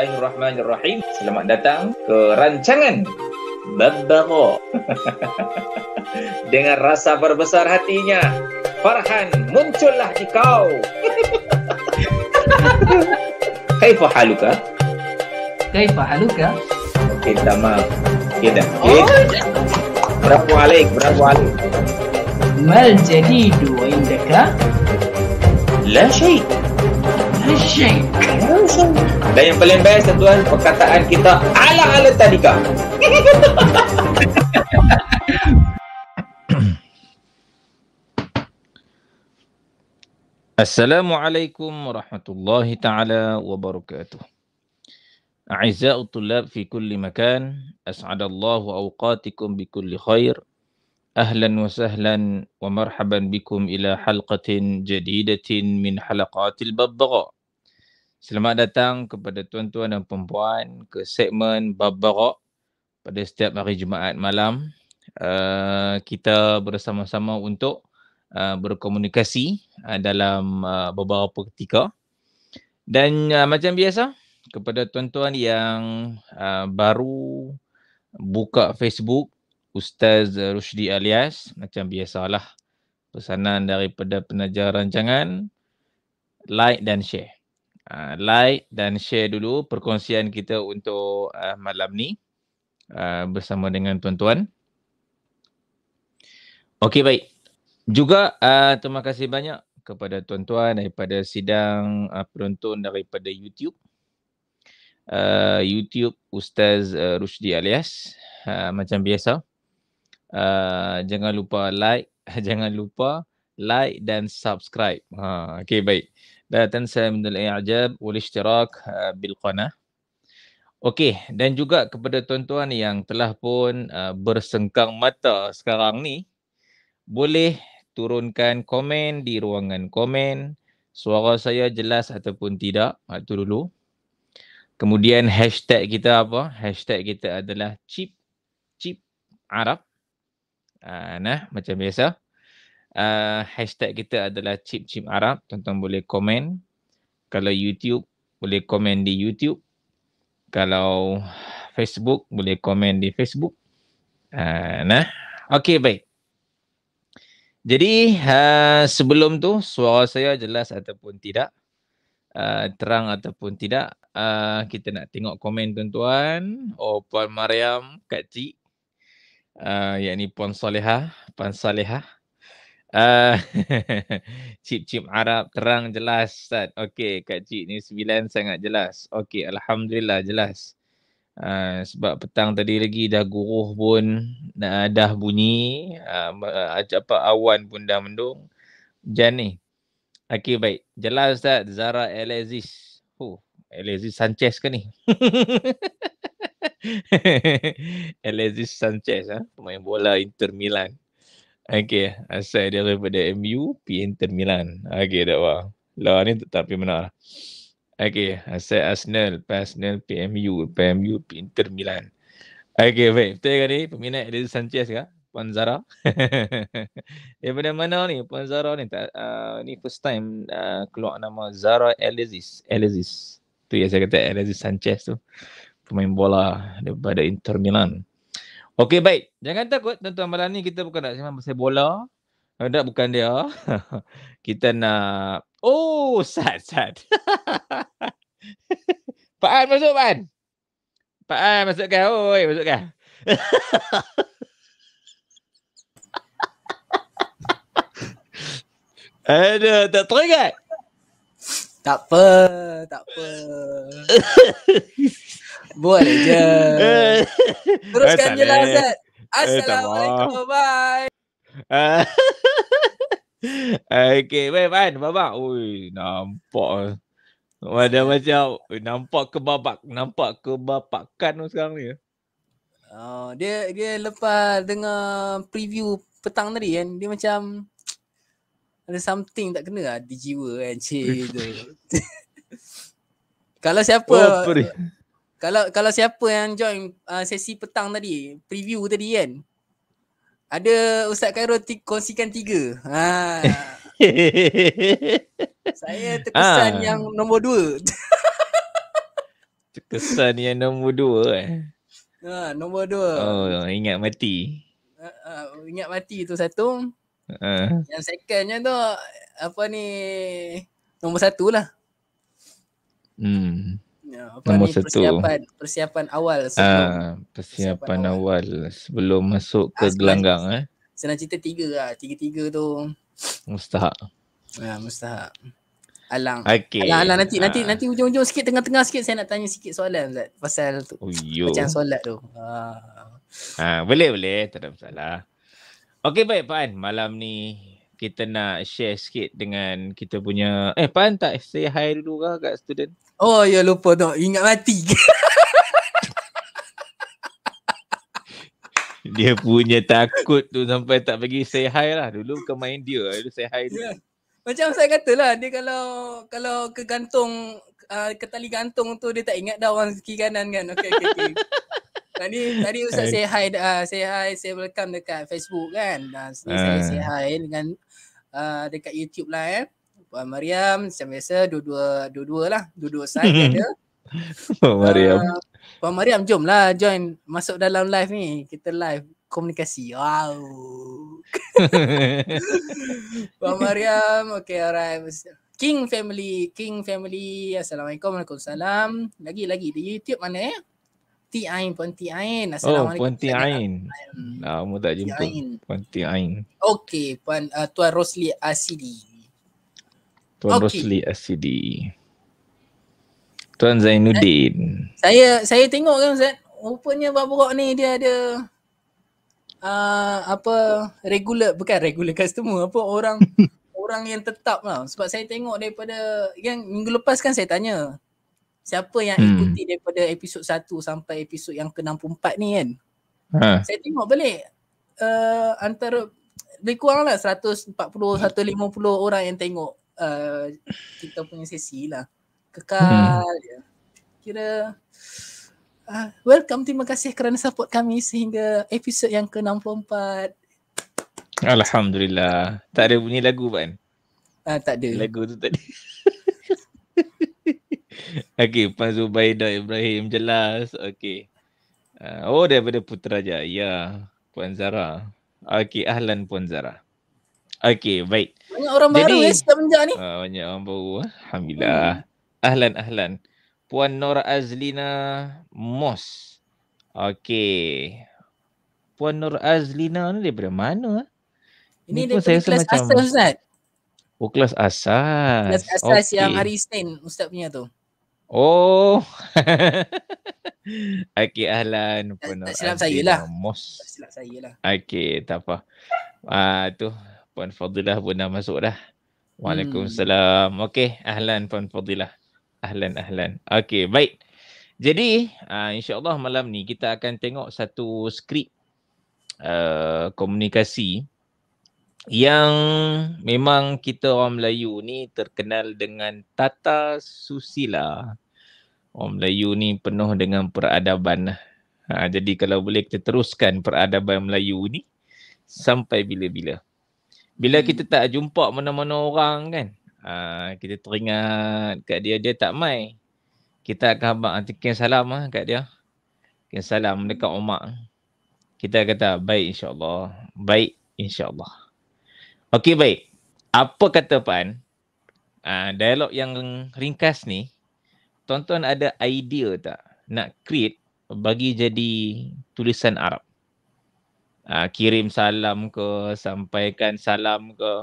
Bismillahirrahmanirrahim. Selamat datang ke rancangan Babbaro. Dengan rasa berbesar hatinya, Farhan, muncullah di kau. Kaifa haluka? Kaifa haluka? Okey, tak maaf. Okey dah. Oh. Okay. berapa alik? Berapa alik? Mal jadi dua indeka. La syaitu. Shake. Dan yang paling best tuan perkataan kita ala-ala tadika. السلام عليكم ورحمة الله تعالى وبركاته أعزاء الطلاب في كل مكان أسعد الله أوقاتكم بكل خير أهلا وسهلا ومرحبا بكم إلى حلقة جديدة من حلقات الببغاء Selamat datang kepada tuan-tuan dan puan-puan ke segmen Babarok pada setiap hari Jumaat malam. Uh, kita bersama-sama untuk uh, berkomunikasi uh, dalam uh, beberapa ketika. Dan uh, macam biasa, kepada tuan-tuan yang uh, baru buka Facebook, Ustaz Rushdi alias, macam biasalah pesanan daripada penajar rancangan, like dan share uh, like dan share dulu perkongsian kita untuk uh, malam ni uh, bersama dengan tuan-tuan. Okey baik. Juga uh, terima kasih banyak kepada tuan-tuan daripada sidang uh, penonton daripada YouTube. Uh, YouTube Ustaz uh, Rushdi alias uh, macam biasa. Uh, jangan lupa like, jangan lupa like dan subscribe. Ha okey baik. لا تنسى من الاعجاب والاشتراك بالقناه Okey dan juga kepada tuan-tuan yang telah pun uh, bersengkang mata sekarang ni boleh turunkan komen di ruangan komen suara saya jelas ataupun tidak itu dulu kemudian hashtag kita apa hashtag kita adalah chip chip arab uh, nah macam biasa uh, hashtag kita adalah Chip Chip Arab. Tonton boleh komen. Kalau YouTube boleh komen di YouTube. Kalau Facebook boleh komen di Facebook. Uh, nah, okay baik. Jadi uh, sebelum tu suara saya jelas ataupun tidak uh, terang ataupun tidak uh, kita nak tengok komen tuan-tuan. Oh Puan Mariam, Kak Cik. Uh, yang Puan Salihah, Puan Salihah. Uh, eh, Cip-cip Arab terang jelas Ustaz. Okey, Kak Cik ni sembilan sangat jelas. Okey, Alhamdulillah jelas. Uh, sebab petang tadi lagi dah guruh pun uh, dah bunyi. Uh, apa awan pun dah mendung. Jan ni. Okey, baik. Jelas Ustaz. Zara Elezis. Oh, Elezis Sanchez ke ni? Elezis Sanchez. Ha? Pemain bola Inter Milan. Okay, asal dia daripada MU, Inter Milan. Okay, tak apa. Law ni tapi benar. Okay, asal Arsenal, Arsenal, PMU, PMU, Inter Milan. Okay, baik. Betul kan ni? Peminat Edison Sanchez kan? Puan Zara. daripada mana ni? Puan Zara ni. Tak, uh, ni first time uh, keluar nama Zara Elizis. Elizis. Tu yang saya kata Elizis Sanchez tu. Pemain bola daripada Inter Milan. Okey baik. Jangan takut tuan-tuan malam ni kita bukan nak sembang pasal bola. Tak bukan dia. kita nak Oh, sad sad Pak An masuk Pak An. Pak An masukkan. Oi, masukkan. Aduh, tak teringat. Tak apa, tak apa. Boleh je. Teruskan eh, je lah Ustaz. Eh, Assalamualaikum. Bye-bye. Okay, baik Fan, baba. Oi nampak Ada macam nampak ke babak. nampak kebapakan tu sekarang ni. Oh, dia dia lepas dengar preview petang tadi kan, dia macam ada something tak kena lah di jiwa kan, cik tu. Kalau siapa oh, kalau kalau siapa yang join uh, sesi petang tadi, preview tadi kan. Ada Ustaz Khairul t- kongsikan tiga. Ha. Saya terkesan ha. yang nombor dua. terkesan yang nombor dua eh. Ha, nombor dua. Oh, ingat mati. Uh, uh, ingat mati tu satu. Uh. Yang secondnya tu, apa ni, nombor satu lah. Hmm. Ya, apa Nombor ni satu. persiapan persiapan awal sebelum ah, persiapan, persiapan awal. awal sebelum masuk ke ah, gelanggang eh. Senang cerita tiga lah. Tiga-tiga tu mustahak. Ya, ah, mustahak. Alang. Okay. Alang, alang nanti ah. nanti nanti hujung-hujung sikit tengah-tengah sikit saya nak tanya sikit soalan Zat, pasal tu. Oh, Macam solat tu. Ah. Ha. Ah. ah, boleh boleh, tak ada masalah. Okey baik Pan, malam ni kita nak share sikit dengan kita punya eh Pan tak say hi dulu ke kat student? Oh ya lupa tu Ingat mati Dia punya takut tu Sampai tak bagi say hi lah Dulu ke main dia Dia say hi dia ya. Macam saya kata lah Dia kalau Kalau ke gantung uh, Ke tali gantung tu Dia tak ingat dah Orang kiri kanan kan Okay okay, okay. Tadi tadi Ustaz eh. say hi uh, Say hi Say welcome dekat Facebook kan uh, Saya uh. say hi Dengan uh, Dekat YouTube lah eh Puan Mariam macam biasa dua-dua dua-dua lah. Dua-dua saya ada. Puan Mariam. Uh, Puan Mariam jom lah join masuk dalam live ni. Kita live komunikasi. Wow. Puan Mariam, okay alright. King family, King family. Assalamualaikum, Waalaikumsalam. Lagi-lagi di YouTube mana ya? Eh? Ti Ain, Puan Ti Ain. Oh, Puan Ti Ain. Lama tak jumpa. Puan Ti Ain. Okay, Puan, uh, Tuan Rosli Asidi. Tuan okay. Rosli SCD. Tuan Zainuddin. Saya saya tengok kan Ustaz, rupanya Baburok ni dia ada uh, apa regular bukan regular customer apa orang orang yang tetap lah. Sebab saya tengok daripada yang minggu lepas kan saya tanya siapa yang hmm. ikuti daripada episod 1 sampai episod yang ke-64 ni kan. Ha. Saya tengok balik uh, antara lebih kurang lah 140-150 orang yang tengok Uh, kita punya sesi lah. Kekal. Hmm. Kira uh, welcome terima kasih kerana support kami sehingga episod yang ke-64. Alhamdulillah. Tak ada bunyi lagu kan? Ah uh, tak ada. Lagu tu tadi. Okay, Pak Zubaidah Ibrahim jelas. Okay, Uh, ah, oh, daripada Putrajaya. Ya, Puan Zara. Okey, ahlan Puan Zara. Okay, baik. Banyak orang Jadi, baru ya semenjak ni. Uh, banyak orang baru. Eh. Alhamdulillah. Hmm. Ahlan, ahlan. Puan Nor Azlina Mos. Okay. Puan Nur Azlina ni daripada mana? Eh? Ini, ini kelas macam... asal Ustaz. Oh kelas asal. Kelas asal okay. yang hari Isnin Ustaz punya tu. Oh. okay ahlan. Puan tak, Nur tak silap saya lah. Tak silap saya lah. Okay tak apa. Ah uh, tu Puan Fadilah pun dah masuk dah. Waalaikumsalam. Hmm. Okey, ahlan Puan Fadilah. Ahlan, ahlan. Okey, baik. Jadi, uh, insyaAllah malam ni kita akan tengok satu skrip uh, komunikasi yang memang kita orang Melayu ni terkenal dengan Tata Susila. Orang Melayu ni penuh dengan peradaban. Uh, jadi kalau boleh kita teruskan peradaban Melayu ni sampai bila-bila bila hmm. kita tak jumpa mana-mana orang kan uh, kita teringat kat dia dia tak mai kita akan habaq tikin salam ah kat dia tikin salam dekat umak kita kata baik insyaallah baik insyaallah okey baik apa kata puan uh, dialog yang ringkas ni tonton ada idea tak nak create bagi jadi tulisan arab uh, kirim salam ke, sampaikan salam ke.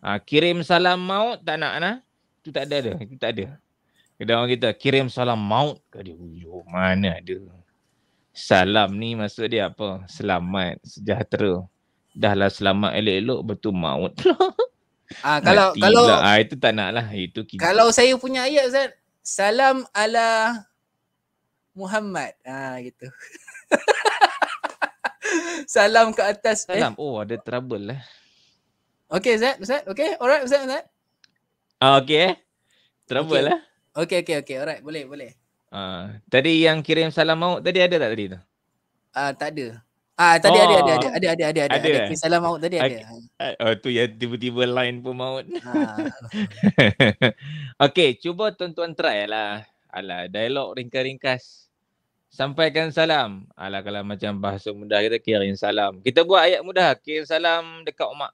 Uh, kirim salam maut tak nak nak, Itu tak ada dah. Itu tak ada. Kita orang kita kirim salam maut ke dia. Yo, mana ada. Salam ni maksud dia apa? Selamat, sejahtera. Dahlah selamat elok-elok betul maut pula. Ah kalau Mati kalau ah itu tak nak lah itu kita. Kalau saya punya ayat Ustaz, salam ala Muhammad. Ah gitu. Salam ke atas. Eh? Salam. Eh. Oh, ada trouble lah. Okay, Zat. Zat, okay? Alright, Zat, Zat. Ah, okay, eh. Trouble okay. lah. Okay, okay, okay. Alright, boleh, boleh. Ah, tadi yang kirim salam maut tadi ada tak tadi tu? Ah, tak ada. Ah, tadi oh. ada, ada, ada, ada, ada, ada, ada, ada. Eh? Salam maut tadi okay. ada. Ah, oh, tu ya, tiba-tiba line pun maut. Ah. okay, cuba tuan-tuan try lah. Alah, dialog ringkas-ringkas sampaikan salam. Alah kalau macam bahasa mudah kita kirim salam. Kita buat ayat mudah. Kirim salam dekat Omak.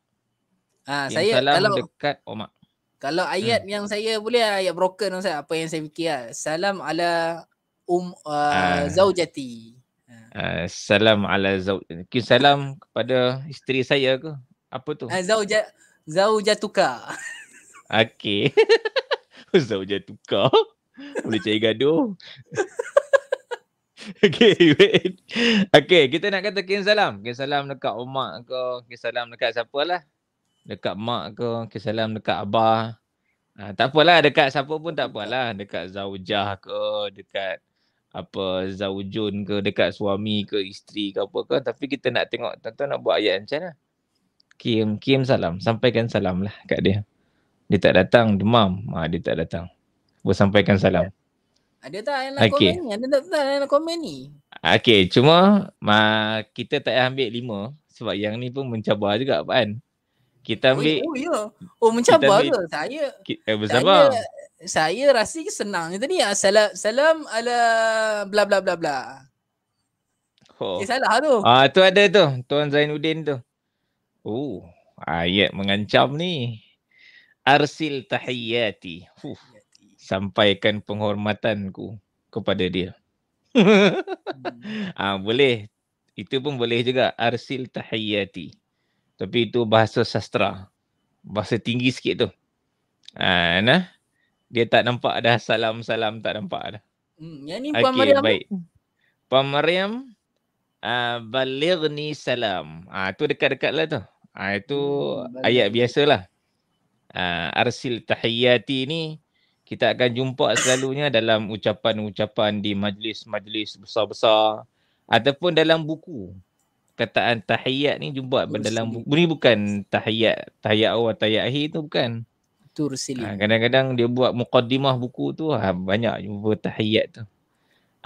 Ha, kirim saya, salam kalau, dekat Omak. Kalau ayat hmm. yang saya boleh ayat broken lah saya. Apa yang saya fikir lah. Salam ala um, uh, ha. zaujati. Ha. Ha, salam ala zaujati. Kirim salam kepada isteri saya ke? Apa tu? Ha, zauja, zaujatuka. Okay. zaujatuka. boleh cari gaduh. Okay, wait. Okay, kita nak kata kirim salam. Kirim salam dekat umat kau. Kirim salam dekat siapa lah. Dekat mak kau. Kirim salam dekat abah. Ha, tak apalah, dekat siapa pun tak apalah. Dekat zaujah ke, dekat apa zaujun ke, dekat suami ke, isteri ke apa ke. Tapi kita nak tengok, tuan nak buat ayat macam mana. Kim, Kim salam. Sampaikan salam lah kat dia. Dia tak datang, demam. Ha, dia tak datang. Bersampaikan salam. Yeah. Ada tak yang nak okay. komen ni? Ada tak, tak yang nak komen ni? Okay, cuma ma, kita tak payah ambil lima sebab yang ni pun mencabar juga kan. Kita oh, ambil. Oh, ya. Oh, mencabar ambil, ke? Saya. Kita, eh, bersabar. Saya, saya rasa senang je tadi. Ah, salam, salam ala bla bla bla bla. Oh. Eh, salah tu. Ah, tu ada tu. Tuan Zainuddin tu. Oh, ayat mengancam ni. Arsil tahiyyati. Huh sampaikan penghormatanku kepada dia. Hmm. Ah hmm. ha, boleh. Itu pun boleh juga arsil tahiyati. Tapi itu bahasa sastra. Bahasa tinggi sikit tu. Ah ha, nah. Dia tak nampak dah salam-salam tak nampak dah. Hmm, yang ni Puan okay, Maryam. Baik. Puan Maryam uh, ah, balighni salam. Ah ha, tu dekat-dekat lah tu. Ah ha, itu hmm, ayat biasalah. Ah uh, arsil tahiyati ni kita akan jumpa selalunya dalam ucapan-ucapan di majlis-majlis besar-besar ataupun dalam buku. Kataan tahiyat ni jumpa Tursili. dalam buku. Ini bukan tahiyat, tahiyat awal, tahiyat akhir tu bukan. tur silin ha, kadang-kadang dia buat muqaddimah buku tu ha, banyak jumpa tahiyat tu.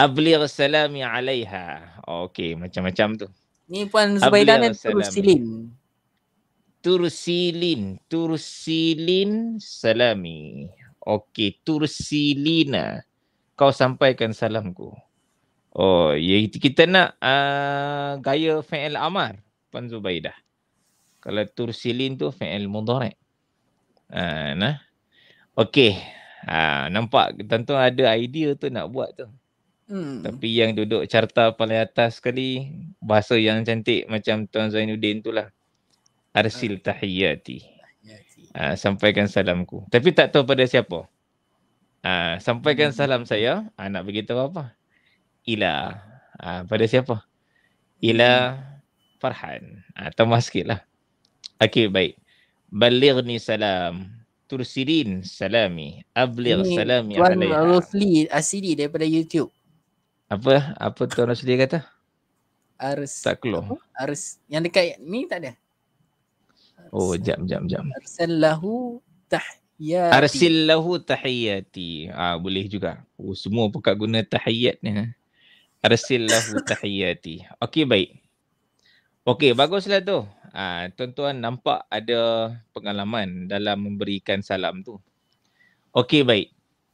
Ablir salami alaiha. Okey, macam-macam tu. Ni Puan Zubaidah ni silin Tursilin. silin salami. silin salami. Okey, Tursilina. Kau sampaikan salamku. Oh, ya kita nak uh, gaya fi'il amar, Pan Zubaidah. Kalau Tursilin tu fi'il mudhari'. Ah, uh, nah. Okey. Ah, uh, nampak tentu ada idea tu nak buat tu. Hmm. Tapi yang duduk carta paling atas sekali bahasa yang cantik macam Tuan Zainuddin itulah. Arsil ah. tahiyati. Okay uh, sampaikan salamku. Tapi tak tahu pada siapa. Uh, sampaikan hmm. salam saya, uh, nak beritahu apa? Ila. Uh, pada siapa? Ila hmm. Farhan. Uh, tambah sikit lah. Okay, baik. Balighni salam. Tursirin salami. Abligh salami Tuan alaiha. Tuan Rufli Asiri daripada YouTube. Apa? Apa Tuan Rufli kata? Ars. Tak keluar. Ars. Yang dekat ni tak ada? Oh, jam jam jam. Arsil tahiyati. Arsil tahiyati. Ah, boleh juga. Oh, semua pekat guna tahiyat ni. Ha. Arsil tahiyati. Okey, baik. Okey, baguslah tu. Ah, tuan-tuan nampak ada pengalaman dalam memberikan salam tu. Okey, baik.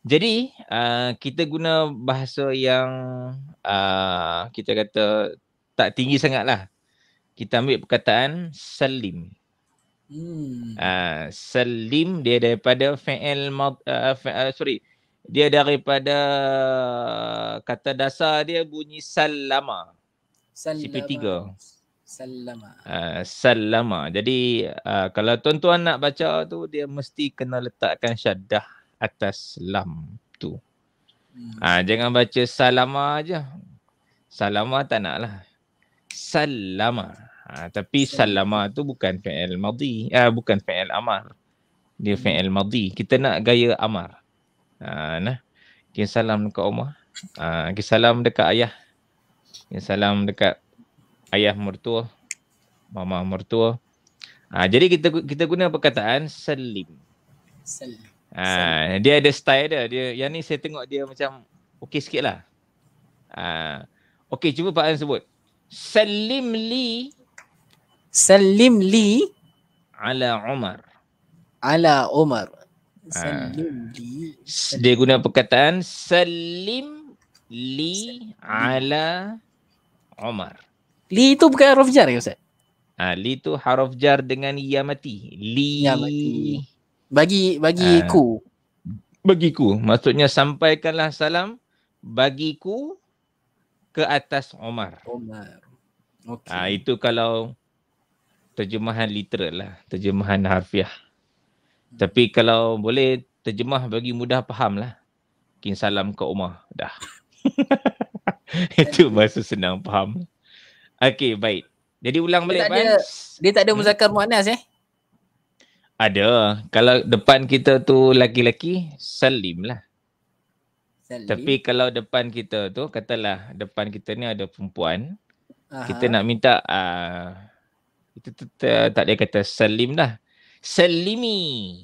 Jadi, uh, kita guna bahasa yang uh, kita kata tak tinggi sangatlah. Kita ambil perkataan salim. Hmm. Uh, ah, salim dia daripada fi'il uh, fi, uh, sorry dia daripada kata dasar dia bunyi salama. Salama. CP3. Salama. Uh, salama. Jadi uh, kalau tuan-tuan nak baca tu dia mesti kena letakkan syaddah atas lam tu. Hmm. Uh, jangan baca salama aja. Salama tak nak lah. Salama. Ha, tapi salama tu bukan fi'il madhi. Ah ha, bukan fi'il amar. Dia fi'il madhi. Kita nak gaya amar. Ha, nah. Kita salam dekat rumah. Ha, kita salam dekat ayah. Kita salam dekat ayah mertua. Mama mertua. Ha, jadi kita kita guna perkataan selim. Ha, dia ada style dia. dia. Yang ni saya tengok dia macam okey sikit lah. Ha, okey cuba Pak An sebut. Salim li Salim li ala Umar. Ala Umar. Ah. Salim ha. li. Dia guna perkataan Salim li ala Umar. Li itu bukan huruf jar ya Ustaz? Ha, li itu huruf jar dengan ia ya mati. Li. Ya mati. Bagi bagi ha. ku. Bagiku. Maksudnya sampaikanlah salam bagiku ke atas Umar. Umar. Okay. Ha, itu kalau terjemahan literal lah, terjemahan harfiah. Tapi kalau boleh terjemah bagi mudah faham lah. Kin salam ke rumah. Dah. Itu bahasa senang faham. Okay, baik. Jadi ulang balik, Pans. Dia tak ada muzakar hmm. mu'anas eh? Ada. Kalau depan kita tu laki-laki, salim lah. Salim. Tapi kalau depan kita tu, katalah depan kita ni ada perempuan. Aha. Kita nak minta uh, itu tu eh, tak dia kata Salim dah. Salimi.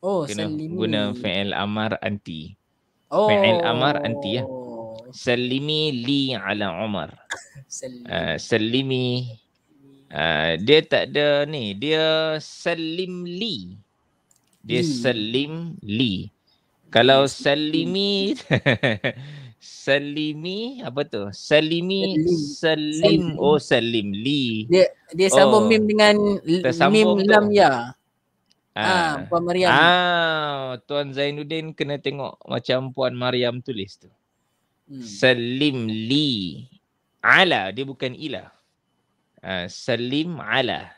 Oh, Kena Salimi. Guna fi'il amar anti. Oh. Fi'il amar anti ya. Salimi li ala Umar. Salimi. Uh, Uh, dia tak ada ni. Dia Salim li. Dia li. Salim li. Kalau Salimi Salimi apa tu? Salimi Salim oh Salim Li. Dia dia sambung oh. mim dengan mim lam ya. Ah, ah Puan Mariam. Ah Tuan Zainuddin kena tengok macam Puan Mariam tulis tu. Hmm. Salim Li. Ala dia bukan ila. Ah Salim Ala.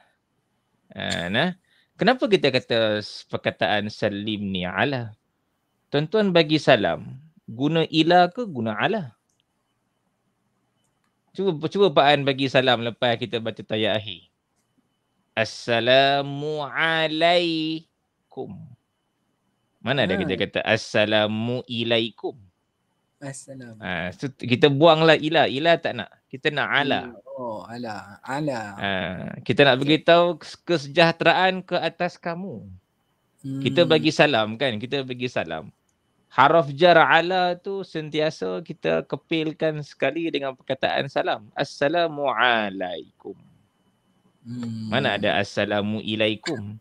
Ah nah. Kenapa kita kata perkataan Salim ni Ala? Tuan-tuan bagi salam guna ilah ke guna ala cuba cuba Pak An bagi salam lepas kita baca tayat akhir assalamu mana ada ha. kita kata assalamu ilaikum assalam ha, ah, kita buanglah ilah, ilah tak nak kita nak ala oh ala ala ha, kita nak beritahu kesejahteraan ke atas kamu hmm. kita bagi salam kan kita bagi salam Haraf jar ala tu sentiasa kita kepilkan sekali dengan perkataan salam. Assalamualaikum. Hmm. Mana ada hmm. assalamu ilaikum.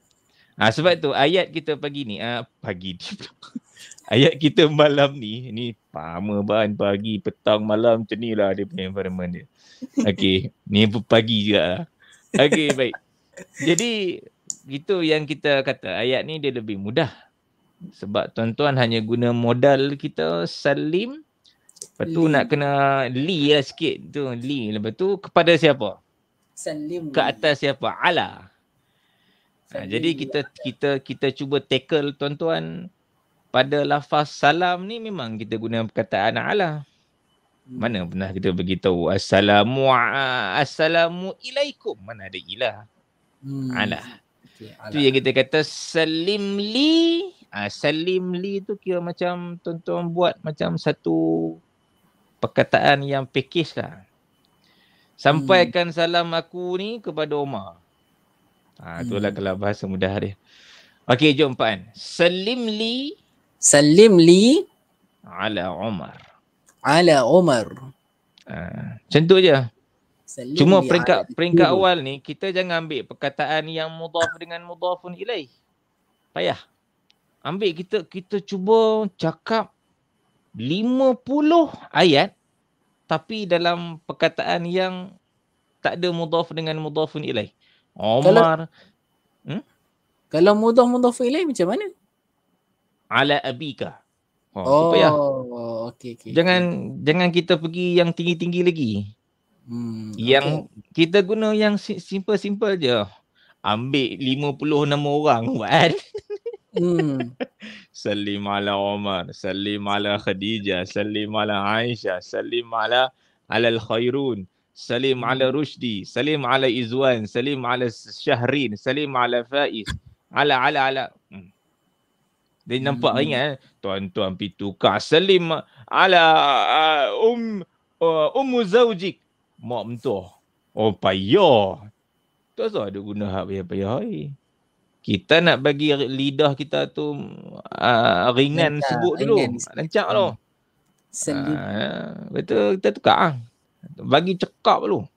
Ha, sebab tu ayat kita pagi ni, ha, pagi ni. ayat kita malam ni, ni pama bahan pagi, petang, malam macam ni lah dia punya environment dia. Okay, ni pun pagi juga lah. Okay, baik. Jadi, itu yang kita kata ayat ni dia lebih mudah sebab tuan-tuan hanya guna modal kita salim. Lepas tu Lee. nak kena li lah sikit tu. Li. Lepas tu kepada siapa? Salim. Ke atas siapa? Ala. Ha, jadi kita kita kita cuba tackle tuan-tuan pada lafaz salam ni memang kita guna perkataan ala. Hmm. Mana pernah kita beritahu assalamu assalamu ilaikum mana ada ilah. Hmm. Ala. Okay, ala. Tu yang kita kata salim li uh, Salim Lee tu kira macam tuan-tuan buat macam satu perkataan yang package lah. Sampaikan hmm. salam aku ni kepada Omar. Ha, itulah hmm. Lah kalau bahasa mudah dia. Okey, jom Pak An. Salim li. Salim li. Ala Omar. Ala Omar. Ha, macam tu je. Salim Cuma peringkat peringkat awal ni, kita jangan ambil perkataan yang mudhaf dengan mudhafun ilaih. Payah ambil kita kita cuba cakap 50 ayat tapi dalam perkataan yang tak ada mudhaf dengan mudhafun ilaih. Omar. Kalau, hmm? kalau mudhaf mudhaf ilaih macam mana? Ala abika. Oh, oh supaya. Okay, okay, jangan okay. jangan kita pergi yang tinggi-tinggi lagi. Hmm, yang okay. kita guna yang simple-simple je. Ambil 50 nama orang buat. Hmm. Salim ala Omar, salim ala Khadijah, salim ala Aisyah, salim ala alal khairun, salim ala hmm. Rushdi, salim ala Izwan, salim ala Syahrin, salim ala Faiz, ala ala ala. Hmm. Dia hmm. nampak hmm. ingat eh? tuan-tuan pi tukar salim ala uh, um uh, ummu zaujik. Mak mentuh. Oh payah. Tu asal ada guna hak payah-payah. Eh? kita nak bagi lidah kita tu uh, ringan Lenta, sebut ringan dulu lancak dulu sendiri uh, kita tukar ah bagi cekap dulu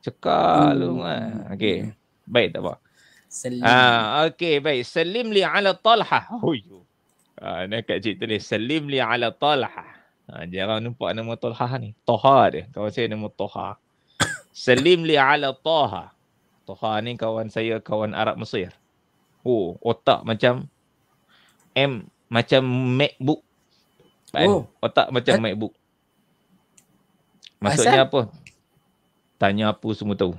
cekap hmm. dulu ah. hmm. kan okey baik tak apa ah uh, baik selim li ala talha Oh ah nak kat cik tulis selim li ala talha ah uh, nampak nama talha ni toha dia kawan saya nama toha selim li ala toha toha ni kawan saya kawan arab mesir Oh, otak macam M macam MacBook. Kan? Oh. Otak macam A- MacBook. Maksudnya Asal? apa? Tanya apa semua tahu.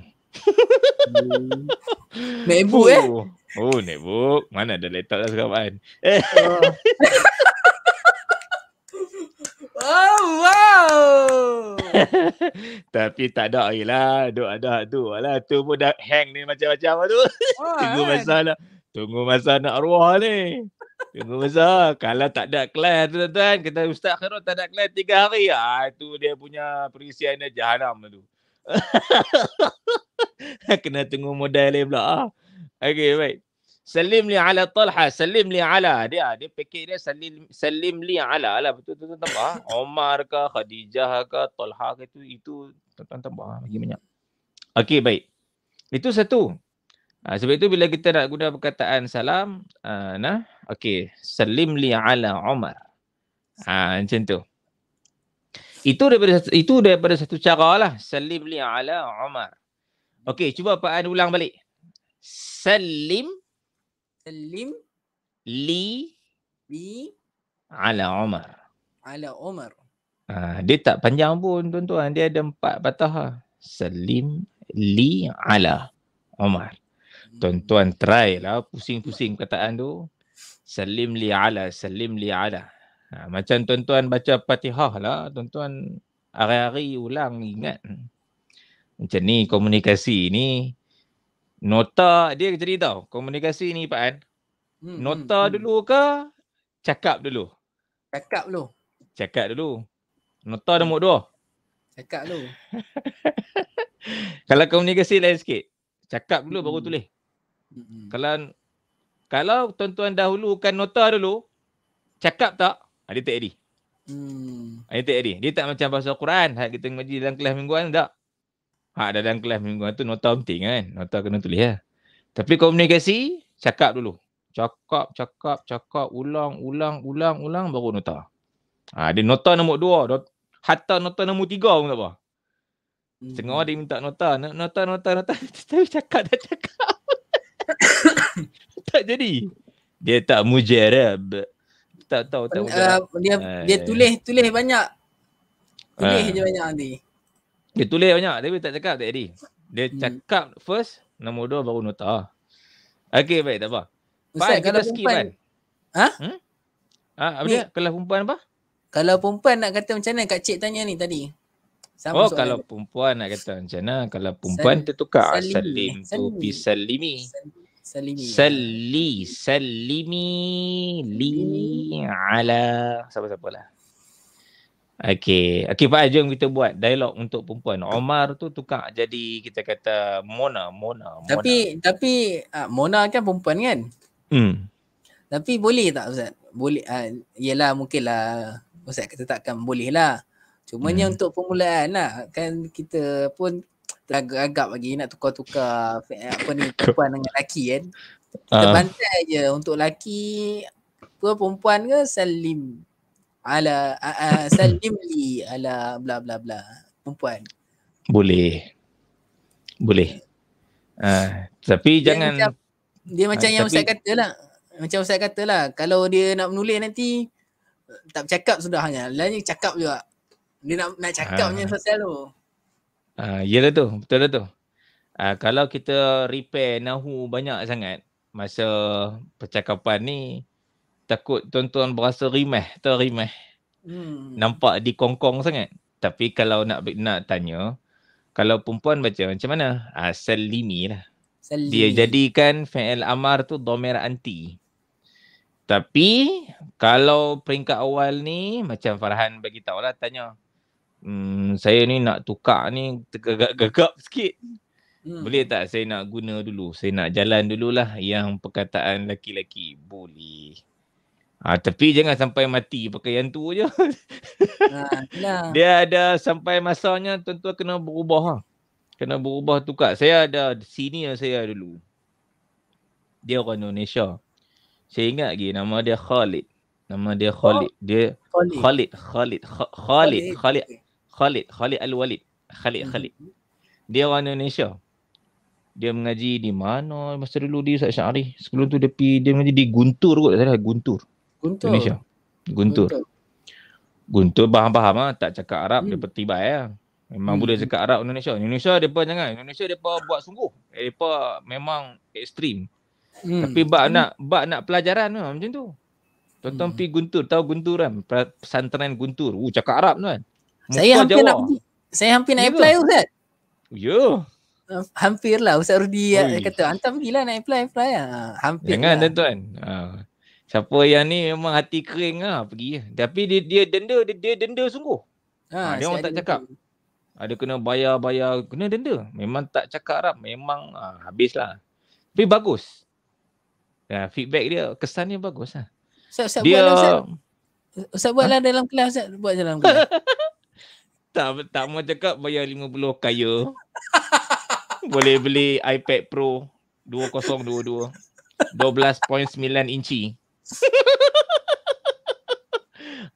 MacBook eh? Oh, oh, MacBook. Mana ada laptop dah sekarang, Pak kan? Eh. Oh. oh, wow. Tapi tak ada lah. Duk ada tu. Alah, tu pun dah hang ni macam-macam lah tu. Oh, Tunggu masalah. Kan? Eh. Tunggu masa nak arwah ni. Tunggu masa. Ah, kalau tak ada kelas tuan-tuan. Kata Ustaz Khairul tak ada kelas tiga hari. Ah, itu dia punya perisian dia jahanam tu. Kena tunggu modal lain pula. Ah. Okay baik. Salim li ala talha. Salim li ala. Dia dia pakej dia salim, salim li ala. Alah betul tuan-tuan tambah. Omar ke Khadijah ke talha ke itu. Itu tuan-tuan tambah ah, lagi banyak. Okay baik. Itu satu. Uh, sebab itu bila kita nak guna perkataan salam, uh, nah, okey, salim li ala Umar. Ha, macam tu. Itu daripada itu daripada satu cara lah. Salim li ala Umar. Okey, cuba Pak An ulang balik. Salim. Salim. Li. Li. Ala Umar. Ala Umar. Uh, ha, dia tak panjang pun tuan-tuan. Dia ada empat patah. Salim li ala Umar tuan-tuan try lah pusing-pusing kataan tu salim li ala salim li ala ha, macam tuan-tuan baca fatihah lah tuan-tuan hari-hari ulang ingat macam ni komunikasi ni nota dia jadi tau komunikasi ni Pak An hmm, nota hmm, hmm, dulu ke cakap dulu cakap dulu cakap dulu nota nombor dua cakap dulu kalau komunikasi lain sikit cakap dulu hmm. baru tulis hmm Kalau kalau tuan-tuan dahulukan nota dulu, cakap tak, ah, dia tak ready. Hmm. Ah, dia tak ready. Dia tak macam bahasa Quran. Ha, kita mengaji dalam kelas mingguan tak. Ha, dalam kelas mingguan tu nota penting kan. Nota kena tulis ya. Tapi komunikasi, cakap dulu. Cakap, cakap, cakap, ulang, ulang, ulang, ulang, baru nota. Ha, dia nota nombor dua. Hatta nota nombor tiga pun tak apa. Hmm. Setengah dia minta nota. Nota, nota, nota. Tapi cakap, tak cakap. tak jadi. Dia tak mujarab. Eh. Tak tahu tak uh, Dia Ay. Eh, dia ya, ya. tulis tulis banyak. Tulis uh. je banyak nanti. Dia tulis banyak tapi tak cakap tak jadi. Dia hmm. cakap first nombor dua baru nota. Okey baik tak apa. Ustaz, Pan, kalau skip kan. Ha? Hmm? Ha, apa ya. dia? Kalau perempuan apa? Kalau perempuan nak kata macam mana Kak Cik tanya ni tadi? Sama oh, kalau dia. perempuan nak kata macam mana? Kalau perempuan Sal- tertukar Salim, Salim tu Salim. pi Salimi. Salimi. Sali, Salimi, li, ala, siapa-siapa lah. Okay, okay Pak jom kita buat dialog untuk perempuan. Omar tu tukar jadi kita kata Mona, Mona, Mona. Tapi, tapi uh, Mona kan perempuan kan? Hmm. Tapi boleh tak Ustaz? Boleh, uh, yelah mungkin lah Ustaz kata takkan boleh lah. Cuma ni hmm. untuk permulaan nak lah. kan kita pun agak agak lagi nak tukar-tukar eh, apa ni perempuan dengan lelaki kan. Kita uh. bantai je untuk lelaki pun perempuan ke salim ala uh, salim hmm. li ala bla bla bla perempuan. Boleh. Boleh. Uh, tapi dia jangan macam, dia macam uh, yang tapi... Ustaz kata lah. Macam Ustaz kata lah kalau dia nak menulis nanti eh, tak bercakap sudah hanya lainnya cakap juga. Dia nak nak cakapnya ah. sosial tu. Ah uh, yalah tu, betul lah tu. Uh, kalau kita repair nahu banyak sangat masa percakapan ni takut tuan-tuan berasa rimeh, terrimeh. Hmm. Nampak dikongkong sangat. Tapi kalau nak nak tanya, kalau perempuan baca macam mana? Ah uh, salimi lah. Salimi. Dia jadikan fi'il amar tu domer anti. Tapi kalau peringkat awal ni macam Farhan bagi tahu lah tanya hmm, saya ni nak tukar ni tergagap-gagap sikit. Hmm. Boleh tak saya nak guna dulu? Saya nak jalan dululah yang perkataan laki-laki. Boleh. Ah, tapi jangan sampai mati pakai yang tu je. Ha, nah. Dia ada sampai masanya tentu kena berubah. Ha? Kena berubah tukar. Saya ada senior saya dulu. Dia orang Indonesia. Saya ingat lagi nama dia Khalid. Nama dia Khalid. Oh, dia Khalid. Khalid. Khalid. Khalid. Khalid. Khalid. Khalid, Khalid Al-Walid. Khalid hmm. Khalid. Dia orang Indonesia. Dia mengaji di mana masa dulu di Ustaz Syari. Sebelum tu dia pi dia mengaji di Guntur kot, Guntur. Guntur. Indonesia. Guntur. Guntur. faham-faham lah. Tak cakap Arab, hmm. depa tiba ya. Ah. Memang hmm. boleh cakap Arab Indonesia. Indonesia depa jangan. Indonesia depa buat sungguh. Depa memang ekstrim. Hmm. Tapi bak hmm. nak bak nak pelajaran tu ah, macam tu. Tonton hmm. pi Guntur, tahu Guntur kan? Pesantren Guntur. Uh, cakap Arab tu kan. Saya hampir Jawa. nak saya hampir nak apply Ustaz. Ya. Yeah. Hampir lah Ustaz Rudi ya, kata hantar pergilah nak apply apply lah. Hampir. Jangan lah. tuan. Ha. Ah. Siapa yang ni memang hati kering lah pergi. Lah. Tapi dia, dia denda, dia, dia denda sungguh. Ha, ha, dia orang tak cakap. Ada kena bayar-bayar, kena denda. Memang tak cakap Arab. Memang ha, habis lah. Tapi bagus. Ya, feedback dia, kesannya bagus lah. Ustaz, Ustaz dia... buatlah Ustaz. Ustaz buatlah ha? dalam kelas Ustaz. Buat dalam kelas. tak tak mau cakap bayar 50 kaya. Boleh beli iPad Pro 2022. 12.9 inci.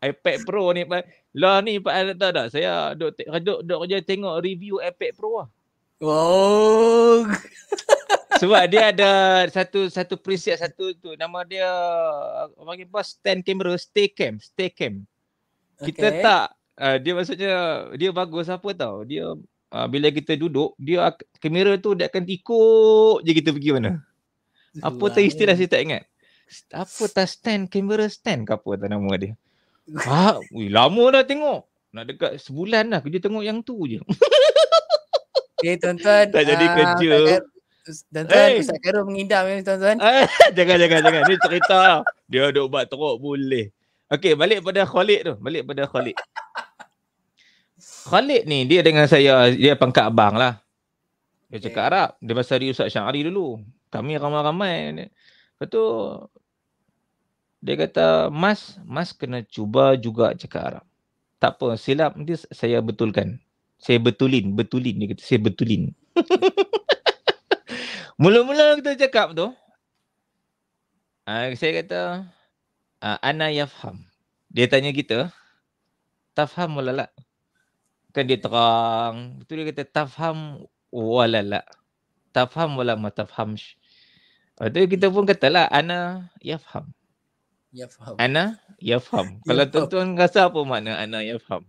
iPad Pro ni Pak. Lah ni Pak Al tahu tak? Saya duk, duk, duk, duk kerja tengok review iPad Pro lah. Oh. Sebab dia ada satu satu preset satu tu nama dia apa panggil apa stand camera stay cam stay cam. Okay. Kita tak Ah, dia maksudnya dia bagus apa tau. Dia uh, bila kita duduk, dia kamera tu dia akan ikut je kita pergi mana. Apa tu istilah saya tak ingat. Apa tu stand kamera stand ke apa tak nama dia. Ah, wih, lama dah tengok. Nak dekat sebulan dah kerja tengok yang tu je. Okay eh, tuan-tuan. Tak jadi ah, kerja. Dan tuan, Ustaz Karo mengidam ya tuan-tuan. Eh! Eh, jangan, jangan, jangan. Ni cerita. Lah. Dia ada ubat teruk boleh. Okay, balik pada Khalid tu. Balik pada Khalid. Khalid ni, dia dengan saya, dia pangkat abang lah. Dia cakap okay. Arab. Dia masa dia Ustaz Syari dulu. Kami ramai-ramai. Lepas tu, dia kata, Mas, Mas kena cuba juga cakap Arab. Tak apa, silap nanti saya betulkan. Saya betulin, betulin. Dia kata, saya betulin. Mula-mula kita cakap tu, ah, saya kata, uh, ana yafham dia tanya kita tafham walala kan dia terang betul dia kata tafham walala tafham wala ma tafham Lepas ah, kita pun katalah ana yafham yafham ana yafham kalau tuan-tuan rasa apa makna ana yafham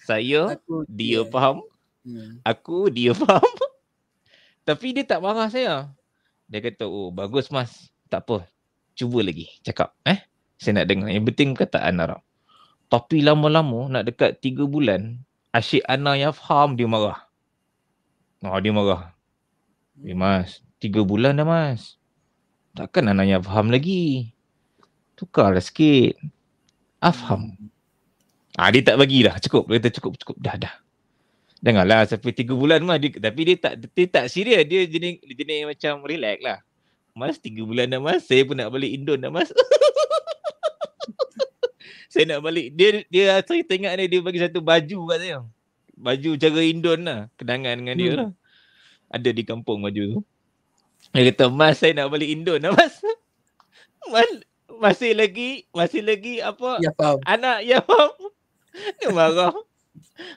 saya aku, dia, dia faham hmm. aku dia faham tapi dia tak marah saya dia kata oh bagus mas tak apa cuba lagi cakap eh saya nak dengar. Yang penting kata Ana Rab. Tapi lama-lama nak dekat tiga bulan, asyik Ana yang faham dia marah. Oh, dia marah. Eh mas, tiga bulan dah mas. Takkan Ana yang faham lagi. Tukarlah sikit. Afham. Ah dia tak bagi dah. Cukup. Dia kata cukup, cukup. Dah, dah. Janganlah sampai tiga bulan mah. Dia, tapi dia tak dia tak serius. Dia jenis, jenis macam relax lah. Mas tiga bulan dah mas. Saya pun nak balik Indon dah mas. saya nak balik. Dia dia saya tengok ni dia bagi satu baju kat saya. Baju cara Indon lah. Kenangan dengan dia hmm. lah. Ada di kampung baju tu. Dia kata, Mas saya nak balik Indon lah Mas. Mas masih lagi, masih lagi apa? Ya, faham. Anak, ya faham. Dia marah.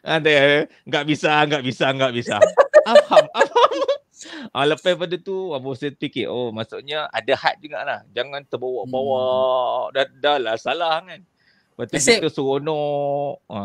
Ada, ah, enggak bisa, enggak bisa, enggak bisa. Faham, faham. Ah, lepas pada tu, apa saya fikir, oh maksudnya ada had juga lah. Jangan terbawa-bawa. Hmm. Dah, dah lah salah kan. Lepas tu nasib, kita seronok. Ha.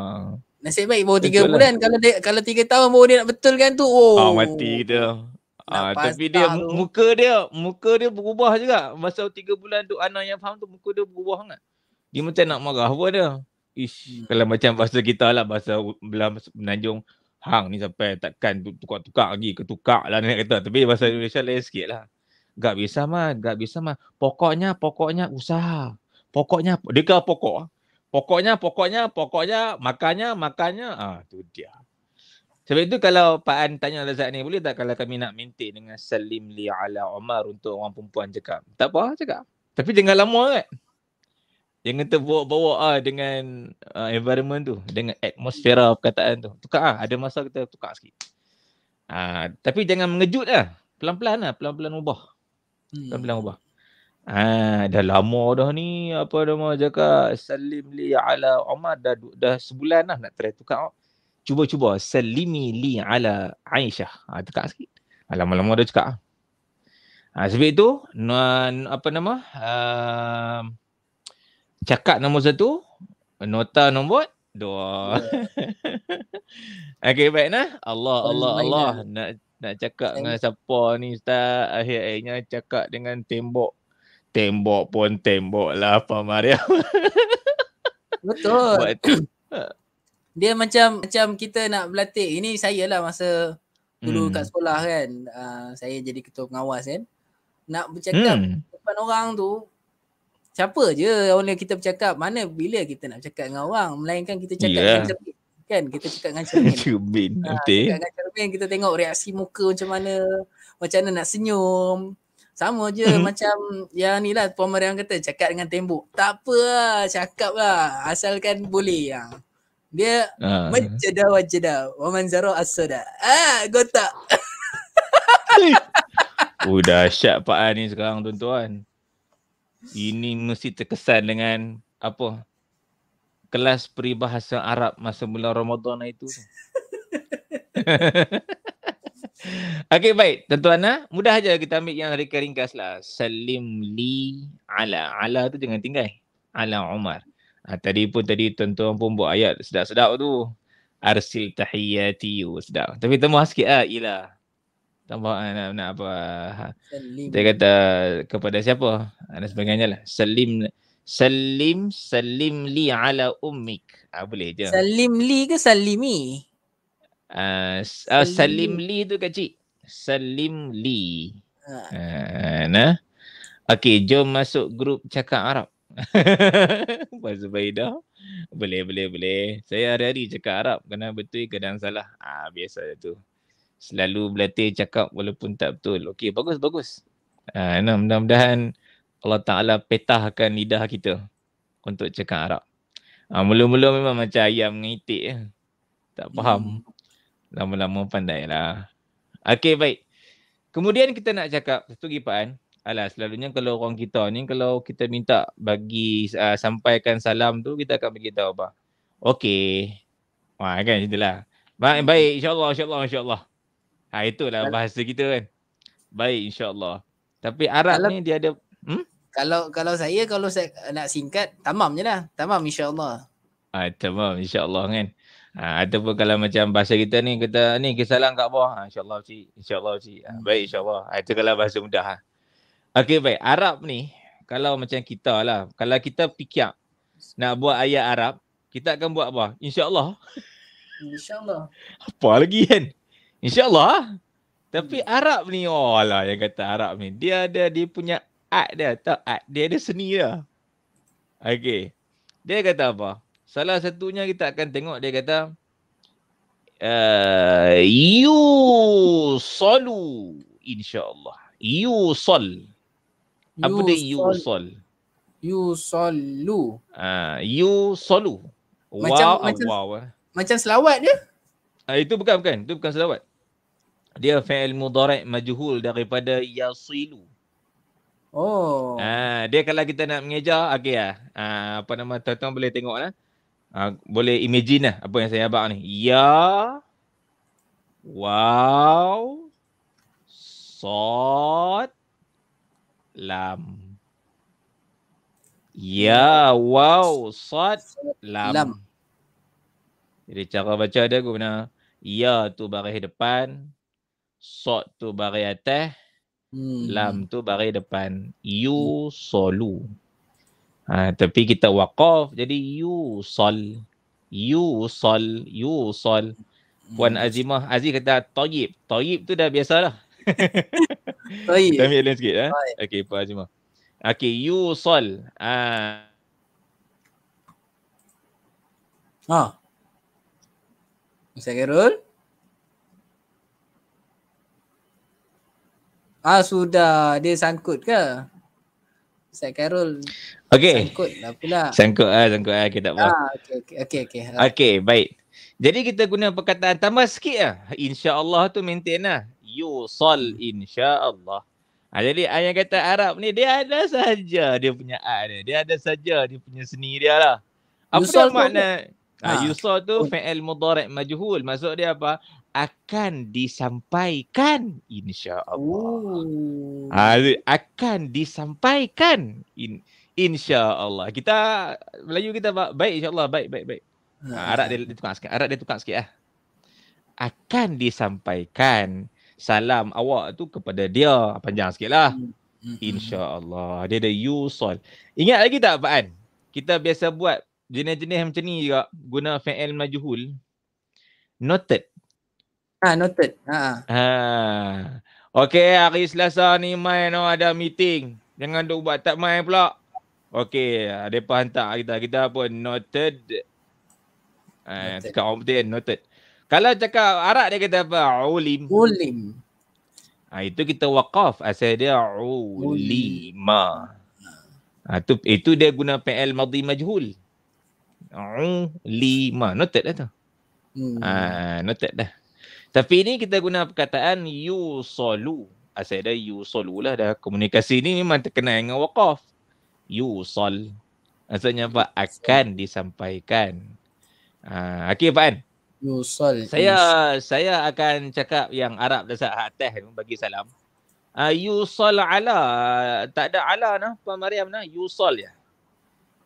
Nasib baik baru tiga lah. bulan. Kalau dia, kalau tiga tahun baru dia nak betulkan tu. Oh. Ha, mati kita. Ha, ah, tapi dia tu. muka dia muka dia berubah juga. Masa tiga bulan tu anak yang faham tu muka dia berubah sangat. Dia macam nak marah pun dia. Ish. Hmm. Kalau macam bahasa kita lah. Bahasa belah menanjung. Hang ni sampai takkan tukar-tukar lagi ketukar lah nak kata. Tapi bahasa Indonesia lain sikit lah. Gak bisa mah, gak bisa mah. Pokoknya, pokoknya usaha. Pokoknya, dia kata pokok. Ah pokoknya pokoknya pokoknya makanya makanya ah tu dia sebab itu kalau Pak An tanya Lazat ni boleh tak kalau kami nak minta dengan Salim li ala Omar untuk orang perempuan cakap. Tak apa cakap. Tapi jangan lama kan. Jangan terbawa-bawa ah dengan uh, environment tu, dengan atmosfera perkataan tu. Tukar ah, ada masa kita tukar sikit. Ah, tapi jangan mengejut lah. Pelan-pelan lah, pelan-pelan ubah. Hmm. Pelan-pelan ubah. Ha, dah lama dah ni apa nama jaka salim li ala Umar dah dah sebulan dah nak try tukar. Oh. Cuba-cuba salimi li ala Aisyah. Ha, tukar sikit. Ah, lama-lama dah cakap. Ha, sebab itu nuan, apa nama uh, cakap nombor satu nota nombor dua. Yeah. Okey baik nah. Allah Allah Allah, Allah. nak nak cakap dengan siapa ni ustaz akhir-akhirnya cakap dengan tembok tembok pun tembok lah apa Maria. Betul. But... Dia macam macam kita nak berlatih. Ini saya lah masa dulu hmm. kat sekolah kan. Uh, saya jadi ketua pengawas kan. Nak bercakap hmm. depan orang tu siapa je orang yang kita bercakap. Mana bila kita nak bercakap dengan orang. Melainkan kita cakap yeah. dengan cermin. Kan kita cakap dengan cermin. cermin. Ha, ah, okay. Cakap dengan cermin kita tengok reaksi muka macam mana. Macam mana nak senyum. Sama je hmm. macam yang ni lah Puan Mariam kata cakap dengan tembok. Tak apa lah cakap lah asalkan boleh lah. Dia uh. Ah. menjeda wajeda. Waman zara asoda. Ah, gotak. Uh, oh, syak Pak An sekarang tuan-tuan. Ini mesti terkesan dengan apa? Kelas peribahasa Arab masa bulan Ramadan itu. Okay baik, tuan-tuan ah, mudah aja kita ambil yang reka ringkas lah. Salim li ala. Ala tu jangan tinggal. Ala Umar. Ha, ah, tadi pun tadi tuan-tuan pun buat ayat sedap-sedap tu. Arsil tahiyyati oh, sedap. Tapi tambah sikit lah ha? Tambah ah, nak, nak apa. Salim. Dia kata kepada siapa? Ada sebagainya lah. Salim Salim, salim li ala ummik. Ah ha, boleh je. Salim li ke salimi? Uh, uh, Salim Lee tu kak cik. Salim Lee. Uh, nah. Okey, jom masuk grup cakap Arab. Bahasa Baida. Boleh, boleh, boleh. Saya hari-hari cakap Arab. Kena betul, kadang salah. Ah, biasa tu. Selalu berlatih cakap walaupun tak betul. Okey, bagus, bagus. Ah, nah, mudah-mudahan Allah Ta'ala petahkan lidah kita untuk cakap Arab. Ah, mula-mula memang macam ayam ngitik. Eh. Tak faham. Hmm lama-lama pandai lah. Okay baik. Kemudian kita nak cakap satu lagi Pak An. Alah, selalunya kalau orang kita ni, kalau kita minta bagi, uh, sampaikan salam tu, kita akan beritahu apa. Okey. Wah, kan macam itulah. Baik, hmm. baik. InsyaAllah, insyaAllah, insyaAllah. Ha, itulah bahasa kita kan. Baik, insyaAllah. Tapi Arab kalau, ni dia ada... Hmm? Kalau kalau saya, kalau saya nak singkat, tamam je lah. Tamam, insyaAllah. Ha, tamam, insyaAllah kan. Ha, ataupun kalau macam bahasa kita ni, kita ni kesalahan kat bawah. Ha, InsyaAllah cik. InsyaAllah cik. Ha, hmm. baik insyaAllah. Ha, itu kalau bahasa mudah. Ha. Okay, baik. Arab ni, kalau macam kita lah. Kalau kita pikir nak buat ayat Arab, kita akan buat apa? InsyaAllah. InsyaAllah. Apa lagi kan? InsyaAllah. Tapi Arab ni, oh lah yang kata Arab ni. Dia ada, dia punya art dia. Tak art. Dia ada seni dia. Okay, Dia kata apa? Salah satunya kita akan tengok dia kata eh, you solu insyaallah. You sol. Apa dia you sol? You solu. Ah, ha, you solu. Wow, macam, wow. Eh. Macam selawat dia? Ah, itu bukan bukan, itu bukan selawat. Dia fa'il mudhari' majhul daripada yasilu. Oh. Ah, dia kalau kita nak mengejar, okey ah. ah apa nama tuan-tuan boleh tengoklah. Eh? Ha, boleh imagine lah apa yang saya abang ni. Ya. Wow. Sot. Lam. Ya. Wow. Sot. Lam. lam. Jadi cara baca dia aku benar. Ya tu baris depan. Sot tu baris atas. Hmm. Lam tu baris depan. You solu. Ha, tapi kita waqaf jadi yusol. Yusol. Yusol. Puan hmm. Azimah. Aziz kata toyib. Toyib tu dah biasa lah. toyib. Kita ambil lain sikit. Ha? Eh? Okay Puan Azimah. Okay yusol. Ha. Ah. Ha. Ustaz Khairul. Ah sudah. Dia sangkut ke? Syed Khairul. Okay. Sangkut lah pula. Sangkut lah, sangkut lah. Okay, tak apa. Ah, okay, okay, okay. Okay, ah. okay. okay baik. Jadi kita guna perkataan tambah sikit lah. Insya Allah tu maintain lah. Insya Allah. Ha, ah, jadi ayat kata Arab ni dia ada saja dia punya ad dia. Dia ada saja dia punya seni dia lah. Apa yusol tu makna? Ha, ah, ha. Yusol tu oh. fi'il mudarat majhul. Maksud dia apa? akan disampaikan insya-Allah. Ha, akan disampaikan in, insya-Allah. Kita Melayu kita baik insya-Allah, baik baik baik. Ha, Arab dia, dia tukar sikit. Arab dia tukar sikit Akan disampaikan salam awak tu kepada dia panjang sikitlah. Hmm, hmm, hmm. Insya-Allah. Dia ada yusol. Ingat lagi tak Pak An? Kita biasa buat jenis-jenis macam ni juga guna fi'il majhul. Noted. Ah noted. Ha. ha. Okey, hari Selasa ni main no, ada meeting. Jangan duk buat tak main pula. Okey, depa hantar kita kita pun noted. Eh, ah, kau noted. noted. Kalau cakap Arab dia kata apa? Ulim. Ulim. Ha, itu kita wakaf. Asal dia ulima. Ha, tu, itu dia guna PL Madi Majhul. Ulima. Noted lah tu. Hmm. Ha, noted dah. Tapi ini kita guna perkataan yusolu. Asyik dah yusolu lah dah. Komunikasi ni memang terkenal dengan wakaf. Yusol. Maksudnya apa? Akan disampaikan. Uh, ha, okay, Pak An. Yusol. Saya yusol. saya akan cakap yang Arab dasar hatih bagi salam. Uh, ha, yusol ala. Tak ada ala nah, Puan Mariam nah. Yusol ya.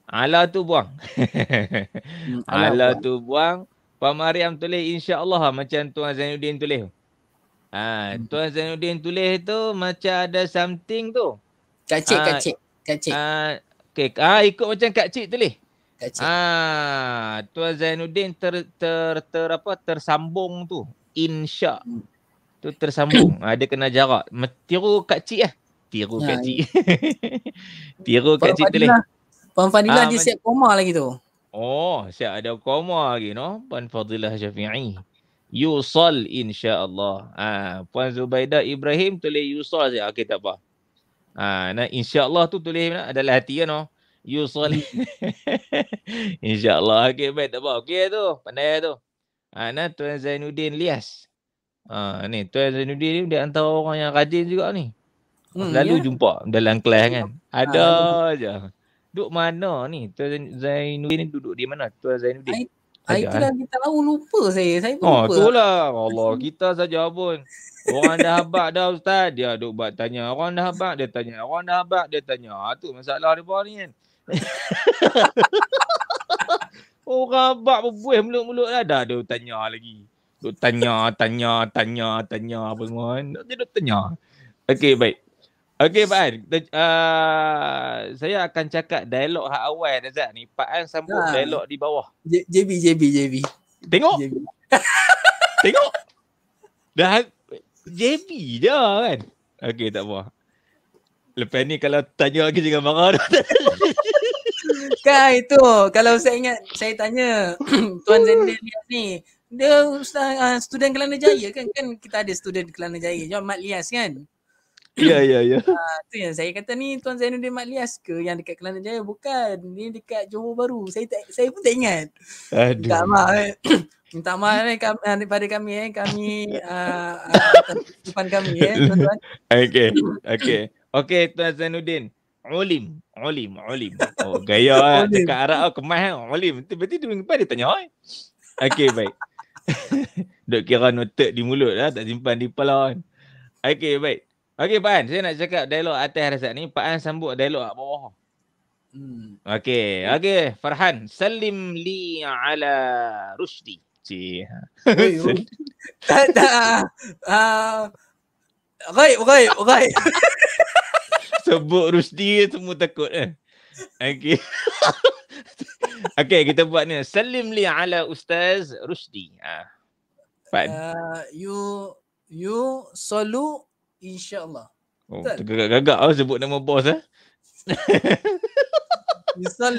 Ala tu buang. Hmm, ala tu buang. Puan Mariam tulis insya-Allah macam Tuan Zainuddin tulis. Ha, hmm. Tuan Zainuddin tulis tu macam ada something tu. Kacik, ha, kacik, kacik. Ha, okay. ha, ikut macam kacik tulis. Kacik. Ha, Tuan Zainuddin ter, ter, ter, ter, apa, tersambung tu. Insya. Hmm. Tu tersambung. ha, dia kena jarak. Tiru kacik eh? ha, ya, Tiru ha, kacik. Tiru kacik tulis. Puan Fadila ha, dia siap koma lagi tu. Oh, saya ada koma lagi no. Puan Fadilah Syafi'i. Yusol insya-Allah. Ah, ha, Puan Zubaidah Ibrahim tulis yusol saja. Okey tak apa. Ah, ha, nah insya-Allah tu tulis mana? Adalah hati ya, no. Yusol. insya-Allah okey baik tak apa. Okey tu. Pandai tu. Ah, ha, nah Tuan Zainuddin Lias. Ah, ha, ni Tuan Zainuddin ni dia antara orang yang rajin juga ni. Hmm, Lalu ya. jumpa dalam kelas kan. Ha, ada ha, aja. Ya duduk mana ni Tuan Zainuddin ni duduk di mana Tuan Zainuddin I, Saja, I kita tahu lupa saya saya pun oh, lupa itulah Allah kita saja pun orang dah habaq dah ustaz dia duduk buat tanya orang dah habaq dia tanya orang dah habaq dia tanya ha tu masalah dia ni kan orang habaq berbuih mulut-mulut lah dah dia tanya lagi duk tanya tanya tanya tanya apa semua kan dia duk tanya okay baik Okey Pak An, uh, saya akan cakap dialog hak awal Azad ni. Pak An sambung ha. dialog di bawah. JB, JB, JB. Tengok? JB. Tengok? Dah JB dah. kan? Okey tak apa. Lepas ni kalau tanya lagi jangan marah. kan itu kalau saya ingat saya tanya Tuan Zendel ni dia ustaz uh, student Kelana Jaya kan kan kita ada student Kelana Jaya Jom Mat Lias kan Ya, ya, ya. Itu ah, yang saya kata ni Tuan Zainuddin Mat ke yang dekat Kelana Jaya? Bukan. Ni dekat Johor Baru. Saya tak, saya pun tak ingat. Aduh. Tak maaf. Eh. Minta maaf eh, eh kami, ah, daripada kami eh. Kami, uh, uh, depan kami eh. Tuan-tuan. Okay. Okay. Okay, Tuan Zainuddin. ulim, ulim, ulim. Oh, gaya lah. Dekat arah oh, kemah ulim. Eh. Tiba-tiba dia mengepas dia tanya. Oi. Okay, baik. Dok kira noted di mulut lah. Tak simpan di pala kan. Okay, baik. Okey Pak An, saya nak cakap dialog atas rasa ni. Pak An sambut dialog kat bawah. Hmm. Okey, okey. Farhan, salim li ala rusdi. Ci. Tak tak. Ah. ah. Gai, gai, gai. Sebut rusdi semua takut eh. Okey. Okay, kita buat ni. Salim li ala ustaz rusdi. Ah. Uh, you you salu InsyaAllah. Oh, tergagak-gagak lah sebut nama bos eh.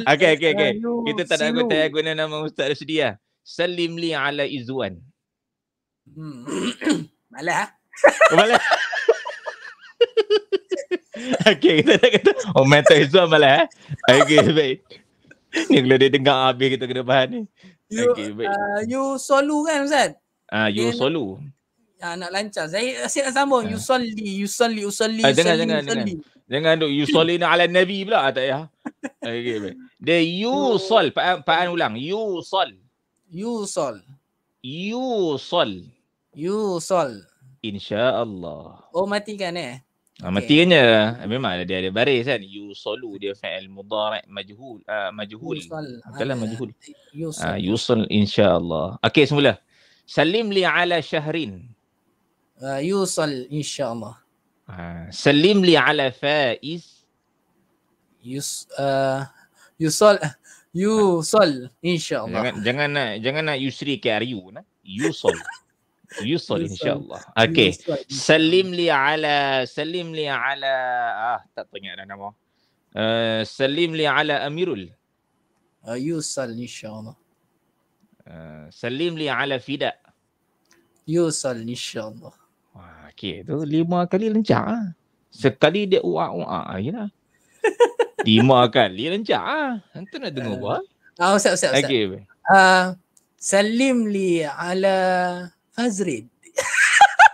okay, okay, okay. Kita tak nak aku tanya guna nama Ustaz Rasidi lah. Salim li ala izuan. Hmm. Malah. Ah. Oh, malah. okay, kita nak kata. Oh, mental izuan malah eh. Okay, baik. ni kalau dia dengar habis kita kena bahan ni. You, okay, Uh, you solu kan Ustaz? Ah, uh, you solo. Ah, nak lancar. Saya asyik nak sambung. Yeah. Yusalli, yusalli, yusalli, ah, yusalli. Jangan, jangan, jangan. Jangan duk yusalli na ala nabi pula. Ah, tak payah. Ah, okay, baik. Dia yusall. Oh. Pa'an, pa'an ulang. Yusall. Yusall. Yusall. Yusall. InsyaAllah. Oh, matikan eh? Ah, matikan okay. je. Ah, memang dia ada baris kan. Yusallu dia fa'al mudara' majhul. Ah, majhul. Yusall. Ah, majhul. Yusall. Ah, yusall insyaAllah. Okay, semula. Salim li ala syahrin. يوصل ان شاء الله آه. سلم لي على فائز يص... آه... يوصل يوصل ان شاء الله jangan jangan nak jangan nak يوصل يوصل ان شاء الله اوكي سلم لي على سلم لي على اه tak tengok dah nama سلم لي على اميرل آه، يوصل ان شاء الله آه، سلم لي على فداء يوصل ان شاء الله akhir tu lima kali lencah lah. Sekali dia uak-uak je lah. lima kali lencah lah. Hantu nak dengar ah. buat. Uh, oh, ustaz, ustaz, ustaz. Okay. Uh, ah, salim li ala Fazrid.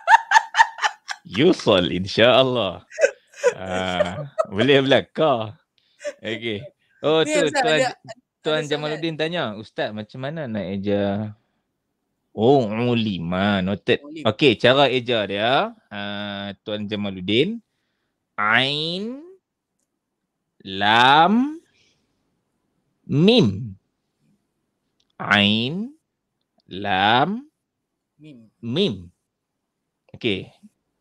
Yusol insyaAllah. Uh, boleh belakang. Okay. Oh, tu, ustaz, tuan, ada, Tuan Jamaluddin tanya, Ustaz macam mana nak eja Oh, ulima. Noted. Okey, cara eja dia. Uh, Tuan Jamaluddin. Ain. Lam. Mim. Ain. Lam. Mim. Mim. Okay.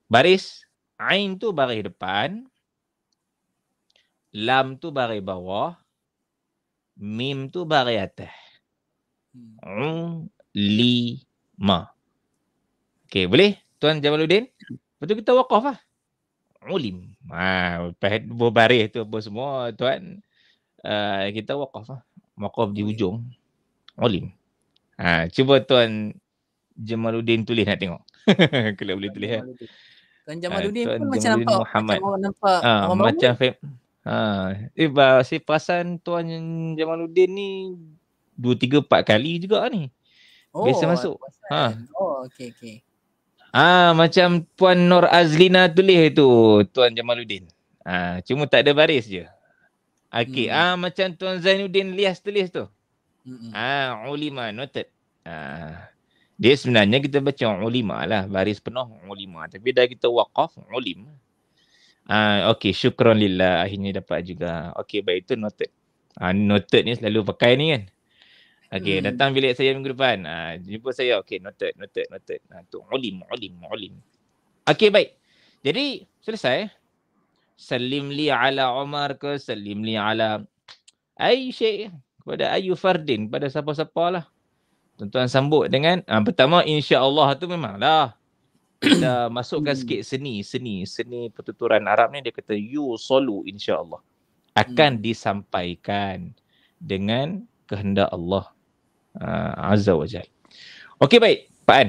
Baris. Ain tu baris depan. Lam tu baris bawah. Mim tu baris atas. Hmm lima. Okey, boleh? Tuan Jamaluddin? Lepas tu kita wakaf lah. Ulim. Oh, ha, berbaris tu apa semua, tuan. Uh, kita wakaf lah. Wakaf di hujung. Ulim. Oh, ha, cuba tuan Jamaluddin tulis nak tengok. Kalau boleh tulis. Eh. Tuan Jamaluddin ha. pun macam Jamaluddin nampak. Muhammad. Ah, macam nampak. Ha, macam Ha, eh, bah, perasan Tuan Jamaluddin ni dua tiga empat kali juga ni. Oh, biasa masuk. Ha. Kan? Oh, okey okey. Ah ha, macam Puan Nur Azlina tulis itu Tuan Jamaluddin. Ah cuma tak ada baris je. Okey, hmm. ah macam Tuan Zainuddin Lias tulis tu. Hmm. Ah ulima noted. Ah dia sebenarnya kita baca ulima lah. Baris penuh ulima. Tapi dah kita waqaf ulim. Ah, okay, syukran lillah. Akhirnya dapat juga. Okay, baik itu noted. Ah, noted ni selalu pakai ni kan. Okay, hmm. datang bilik saya minggu depan. Ha, jumpa saya. Okay, noted, noted, noted. Ha, tu, ulim, ulim, ulim. Okay, baik. Jadi, selesai. Salim li ala Umar ke, salim li ala ayu syekh. Kepada ayu fardin, kepada siapa-siapa lah. Tuan-tuan sambut dengan, ha, pertama insya Allah tu memanglah. Kita masukkan hmm. sikit seni, seni, seni pertuturan Arab ni dia kata you solu insya Allah. Akan hmm. disampaikan dengan kehendak Allah uh, azza wa jal. Okey baik, Pak An.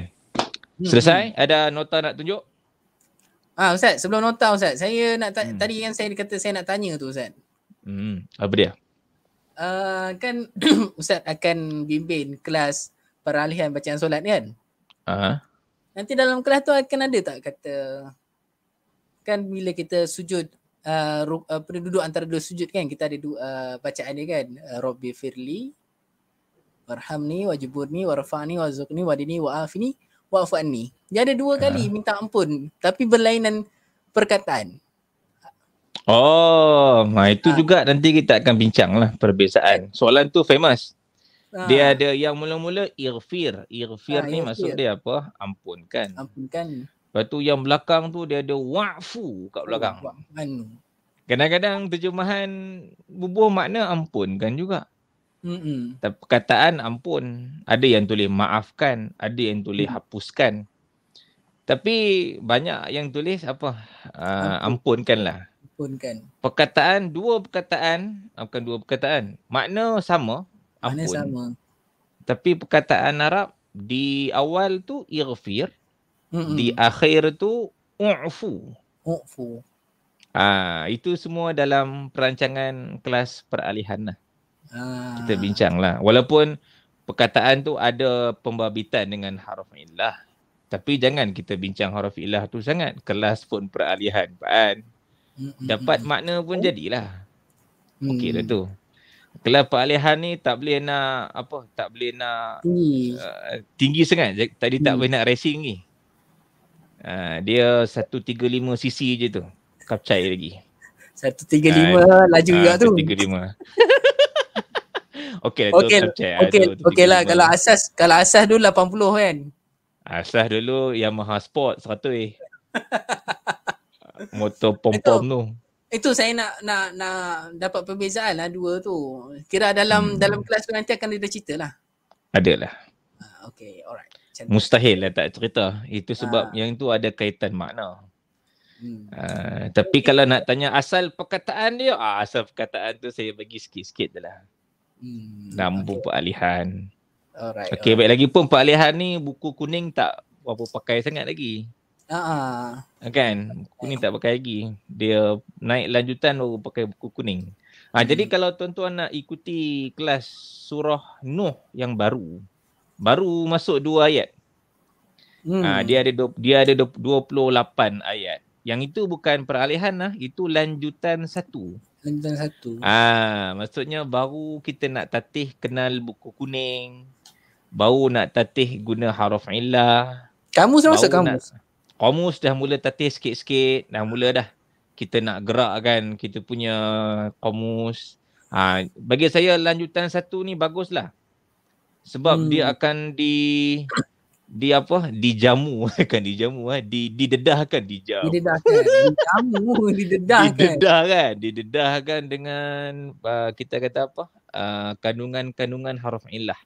Hmm. Selesai? Hmm. Ada nota nak tunjuk? Ah ustaz, sebelum nota ustaz, saya nak hmm. tadi yang saya kata saya nak tanya tu ustaz. Hmm, apa dia? Uh, kan ustaz akan bimbing kelas peralihan bacaan solat kan? Ha. Uh-huh. Nanti dalam kelas tu akan ada tak kata kan bila kita sujud uh, ru- uh, duduk antara dua sujud kan kita ada dua uh, bacaan dia kan uh, Robbi Firli warhamni wajburni warfa'ni warzuqni wadini wa'afini wa'fu'anni. Dia ada dua ah. kali uh. minta ampun tapi berlainan perkataan. Oh, nah ha, itu uh. juga nanti kita akan bincang lah perbezaan. Soalan tu famous. Ah. Dia ada yang mula-mula irfir. Irfir uh, ni maksud dia apa? Ampunkan. Ampunkan. Lepas tu yang belakang tu dia ada wa'fu kat belakang. Wa'fu. Kadang-kadang terjemahan bubuh makna ampunkan juga. Mm-hmm. Perkataan ampun. Ada yang tulis maafkan. Ada yang tulis mm-hmm. hapuskan. Tapi banyak yang tulis apa? Uh, ampun. Ampunkanlah. Ampunkan. Perkataan, dua perkataan. Bukan dua perkataan. Makna sama. Ampun. sama. Tapi perkataan Arab di awal tu irfir. Mm-hmm. Di akhir tu u'fu. U'fu. Ah, itu semua dalam perancangan kelas peralihan lah kita bincang lah. Walaupun perkataan tu ada pembabitan dengan haraf illah. Tapi jangan kita bincang haraf illah tu sangat. Kelas pun peralihan. Kan? Dapat makna pun oh. jadilah. Okey lah tu. Hmm. Kelas peralihan ni tak boleh nak apa tak boleh nak tinggi, uh, tinggi sangat. Tadi tak boleh nak racing ni. Uh, dia 135 cc je tu. Kapcai lagi. 135 uh, ah, laju juga uh, tu. 135. okay, okay, ah, okay, okay, okay, okay, okay lah. Kalau asas, kalau asas dulu 80 kan? Asas dulu Yamaha Sport 100 eh. Motor pom-pom tu. Itu saya nak nak nak dapat perbezaan lah dua tu. Kira dalam hmm. dalam kelas tu nanti akan ada cerita lah. Ada lah. Ah, okay, alright. Cantik. Mustahil lah tak cerita. Itu sebab ha. yang tu ada kaitan makna. Hmm. Uh, tapi kalau nak tanya asal perkataan dia, ah, asal perkataan tu saya bagi sikit-sikit je lah. Hmm. Nombor okay. peralihan. Alright. Okay, baik lagi pun peralihan ni buku kuning tak apa pakai sangat lagi. Ha. Uh-huh. Kan? Buku kuning tak pakai lagi. Dia naik lanjutan baru pakai buku kuning. Ha, hmm. jadi kalau tuan-tuan nak ikuti kelas surah Nuh yang baru. Baru masuk dua ayat. Hmm. Ha, dia ada dia ada 28 ayat. Yang itu bukan peralihan lah, itu lanjutan satu lagi satu. Ah, maksudnya baru kita nak tatih kenal buku kuning. Baru nak tatih guna haraf illah. Kamu sama masuk kamu. Kamu sudah mula tatih sikit-sikit, dah mula dah kita nak gerak kan? kita punya komus. Ha, bagi saya lanjutan satu ni baguslah. Sebab hmm. dia akan di di apa dijamu kan dijamu eh di didedahkan dijamu didedahkan dijamu didedahkan didedahkan didedahkan dengan uh, kita kata apa uh, kandungan-kandungan huruf illah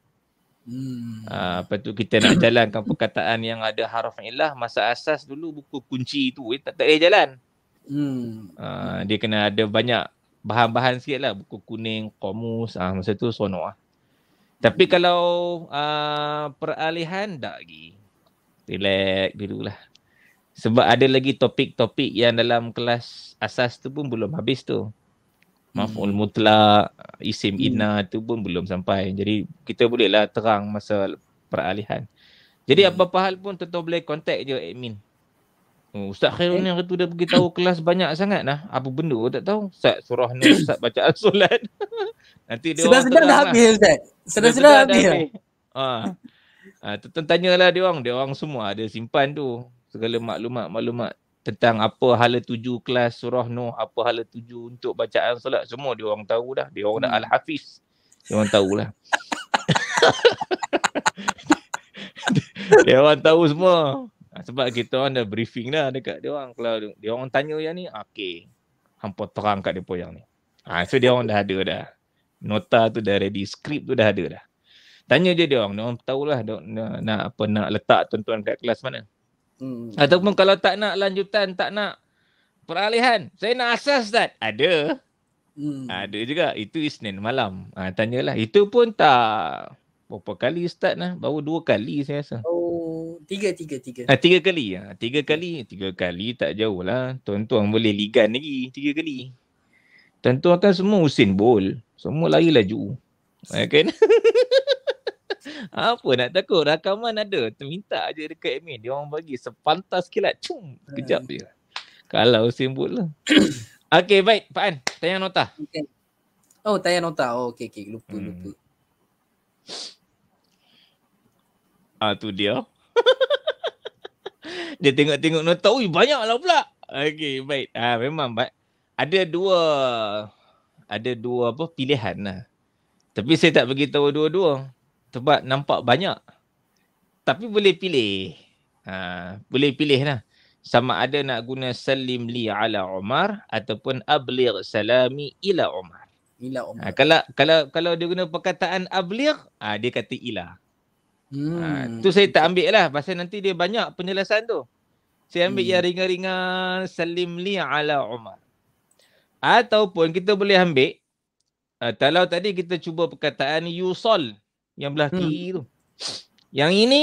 hmm uh, lepas kita nak jalankan perkataan yang ada huruf illah masa asas dulu buku kunci tu eh, tak, tak boleh jalan hmm uh, dia kena ada banyak bahan-bahan sikit lah buku kuning komus ah uh, masa tu sono ah tapi kalau uh, peralihan tak lagi. Relax dulu lah. Sebab ada lagi topik-topik yang dalam kelas asas tu pun belum habis tu. Maaf, hmm. mutlak, isim hmm. inna tu pun belum sampai. Jadi kita bolehlah terang masa peralihan. Jadi hmm. apa-apa hal pun tuan boleh contact je admin. Hmm, Ustaz Khairul eh? ni hari tu dia pergi tahu kelas banyak sangat lah. Apa benda tak tahu. Ustaz surah ni Ustaz baca al-solat. Nanti dia sedang sedang dah habis lah. Ustaz. sedang sedang dah habis. Ha. Ha, tentang lah dia orang. Dia orang semua ada simpan tu. Segala maklumat-maklumat tentang apa hala tuju kelas surah Nuh, apa hala tuju untuk bacaan solat semua dia orang tahu dah. Dia orang hmm. dah al-hafiz. Dia orang lah. dia orang tahu semua. Ah, sebab kita orang dah briefing dah dekat dia orang kalau dia orang tanya yang ni okay, hampa terang kat depa yang ni ha, so dia orang dah ada dah nota tu dah ready skrip tu dah ada dah tanya je dia orang dia orang tahulah dia, nak, nak apa nak letak tuan-tuan kat kelas mana hmm. ataupun kalau tak nak lanjutan tak nak peralihan saya nak asas dah ada hmm. ada juga itu Isnin malam ah ha, tanyalah itu pun tak berapa kali start lah baru dua kali saya rasa oh. Tiga, tiga, tiga. Ah, tiga kali. Ah, tiga kali. Tiga kali tak jauh lah. Tuan-tuan boleh ligan lagi. Tiga kali. Tuan-tuan kan semua usin bol. Semua lari laju. Ah, kan? Apa nak takut? Rakaman ada. Minta aje dekat admin. Dia orang bagi sepantas kilat. Cung. Kejap ah. dia. Kalau usin bol lah. okay, baik. Pak An, tanya nota. Okay. Oh, tanya nota. Oh, okay, okay. Lupa, hmm. lupa. Ah, tu dia. dia tengok-tengok nota, banyak lah, pula. Okey, baik. Ah ha, memang baik. Ada dua ada dua apa pilihan lah. Tapi saya tak bagi tahu dua-dua. Sebab nampak banyak. Tapi boleh pilih. Ha, boleh pilih lah. Sama ada nak guna salim li ala Umar ataupun Abliq salami ila Umar. Ila Umar. Ha, ah, kalau kalau kalau dia guna perkataan Abliq, ha, ah, dia kata ila. Hmm. Ha, tu saya tak ambil lah pasal nanti dia banyak penjelasan tu. Saya ambil hmm. yang ringan-ringan Salim li ala Umar. Ataupun kita boleh ambil ah, kalau tadi kita cuba perkataan yusol yang belah hmm. tu. Yang ini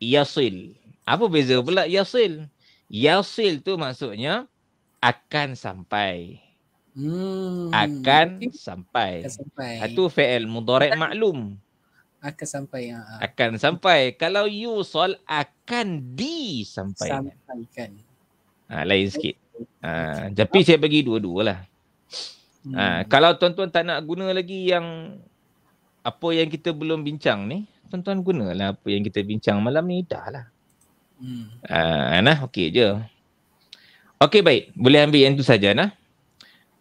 yasil. Apa beza pula yasil? Yasil tu maksudnya akan sampai. Hmm. Akan sampai. Itu fi'il mudhari' maklum akan sampai uh, akan sampai kalau you sol akan di sampai sampaikan ha, lain sikit ha, ah, tapi saya bagi dua-dua lah hmm. ha, kalau tuan-tuan tak nak guna lagi yang apa yang kita belum bincang ni tuan-tuan gunalah apa yang kita bincang malam ni dah lah hmm. ha, nah okey je Okey baik, boleh ambil yang tu saja nah.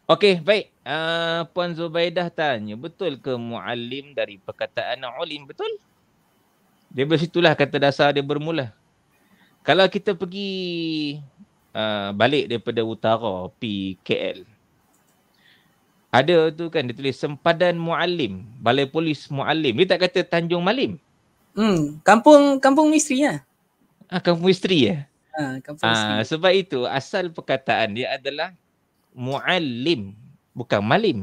Okey baik, Uh, Puan Zubaidah tanya, betul ke muallim dari perkataan ulim? Betul? Dia bersitulah kata dasar dia bermula. Kalau kita pergi uh, balik daripada utara, PKL. Ada tu kan, dia tulis sempadan muallim. Balai polis muallim. Dia tak kata Tanjung Malim. Hmm, kampung kampung isteri ya? Ah, kampung isteri ya? Ha, kampung isteri. Ah, sebab itu, asal perkataan dia adalah muallim bukan malim.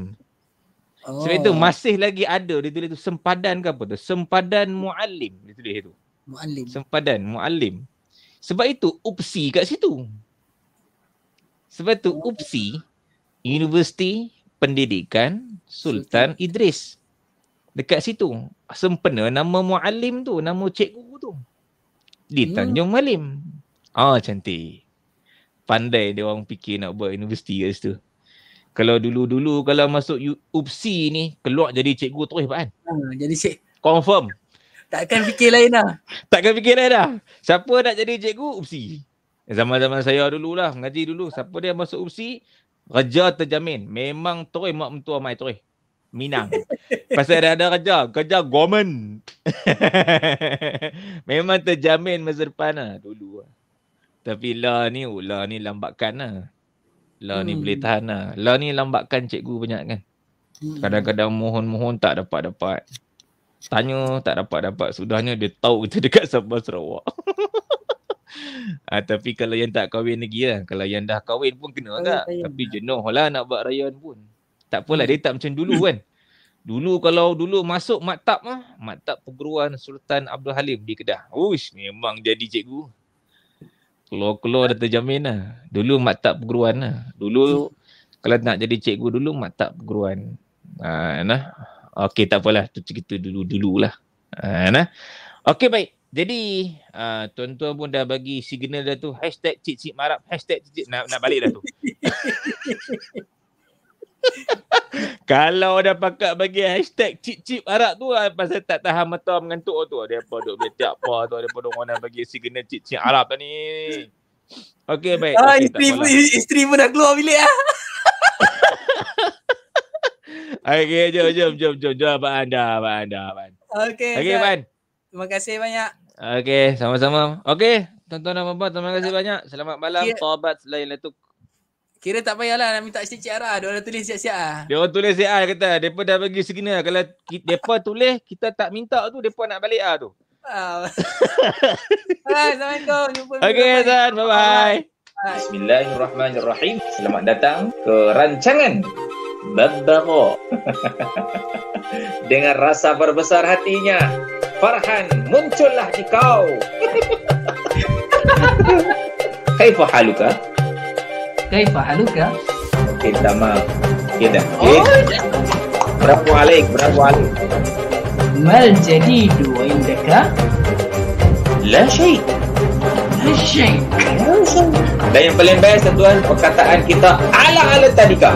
Oh. Sebab itu oh. masih lagi ada dia tulis tu sempadan ke apa tu? Sempadan muallim dia tulis tu. Muallim. Sempadan muallim. Sebab itu upsi kat situ. Sebab itu oh. upsi Universiti Pendidikan Sultan Idris. Dekat situ sempena nama muallim tu, nama cikgu tu. Di ya. Tanjung Malim. Ah oh, cantik. Pandai dia orang fikir nak buat universiti kat situ. Kalau dulu-dulu kalau masuk UPSI ni keluar jadi cikgu terus eh, Pak Han. Ha, jadi cik. Confirm. Takkan fikir lain dah. Takkan fikir lain dah. Siapa nak jadi cikgu UPSI? Zaman-zaman saya dululah mengaji dulu. Siapa dia masuk UPSI? Kerja terjamin. Memang terus mak mentua mai terus. Minang. Pasal dia ada kerja. Kerja gomen. Memang terjamin masa depan lah dulu. Lah. Tapi lah ni, ulah ni lambatkan lah. Lah hmm. ni boleh hmm. tahan lah. Law ni lambatkan cikgu banyak kan. Hmm. Kadang-kadang mohon-mohon tak dapat-dapat. Tanya tak dapat-dapat. Sudahnya dia tahu kita dekat Sabah Sarawak. ha, tapi kalau yang tak kahwin lagi lah. Kalau yang dah kahwin pun kena kahwin, agak. Kahwin. Tapi jenuh lah nak buat rayuan pun. Tak apalah hmm. dia tak macam dulu kan. Dulu kalau dulu masuk maktab lah. Maktab perguruan Sultan Abdul Halim di Kedah. Uish memang jadi cikgu keluar-keluar dah terjamin lah. Dulu maktab perguruan lah. Dulu kalau nak jadi cikgu dulu maktab perguruan. Ha, nah. Okey tak apalah. Itu cerita dulu-dulu lah. Ha, nah. Okey baik. Jadi uh, tuan-tuan pun dah bagi signal dah tu. Hashtag cik-cik marap. Hashtag cik-cik. Nak, nak balik dah tu. Kalau dah pakat bagi hashtag cip-cip Arab tu lah pasal tak tahan mata mengantuk tu. Ah, Dia apa duk boleh tiap apa tu. Dia pun orang nak bagi signal cip-cip Arab tu ni. Okay baik. Ah, okay, lah. isteri, pun, isteri pun dah keluar bilik lah. okay jom jom jom jom jom abang anda abang anda abang. Okay. Okay abang. Terima kasih banyak. Okay sama-sama. Okay. Tuan-tuan dan puan terima kasih ya. banyak. Selamat malam. Ya. sahabat selain letuk. Kira tak payahlah nak minta siap-siap lah. Dia orang tulis siap-siap lah. Dia orang tulis siap lah kata. Mereka dah bagi segini lah. Kalau mereka tulis, kita tak minta tu, mereka nak balik lah tu. Oh. Assalamualaikum. Jumpa. Okay, Hassan. Bye-bye. Bismillahirrahmanirrahim. Selamat datang ke rancangan babbo. Dengan rasa berbesar hatinya, Farhan, muncullah di kau. Kaifah haluka? Kaifah haluka? كيف حالك؟ أكيد تمام كده كده برافو عليك برافو عليك ما الجديد عندك؟ لا شيء لا شيء لا شيء ده يبلين بس دول فكتاء كده على على التاريخ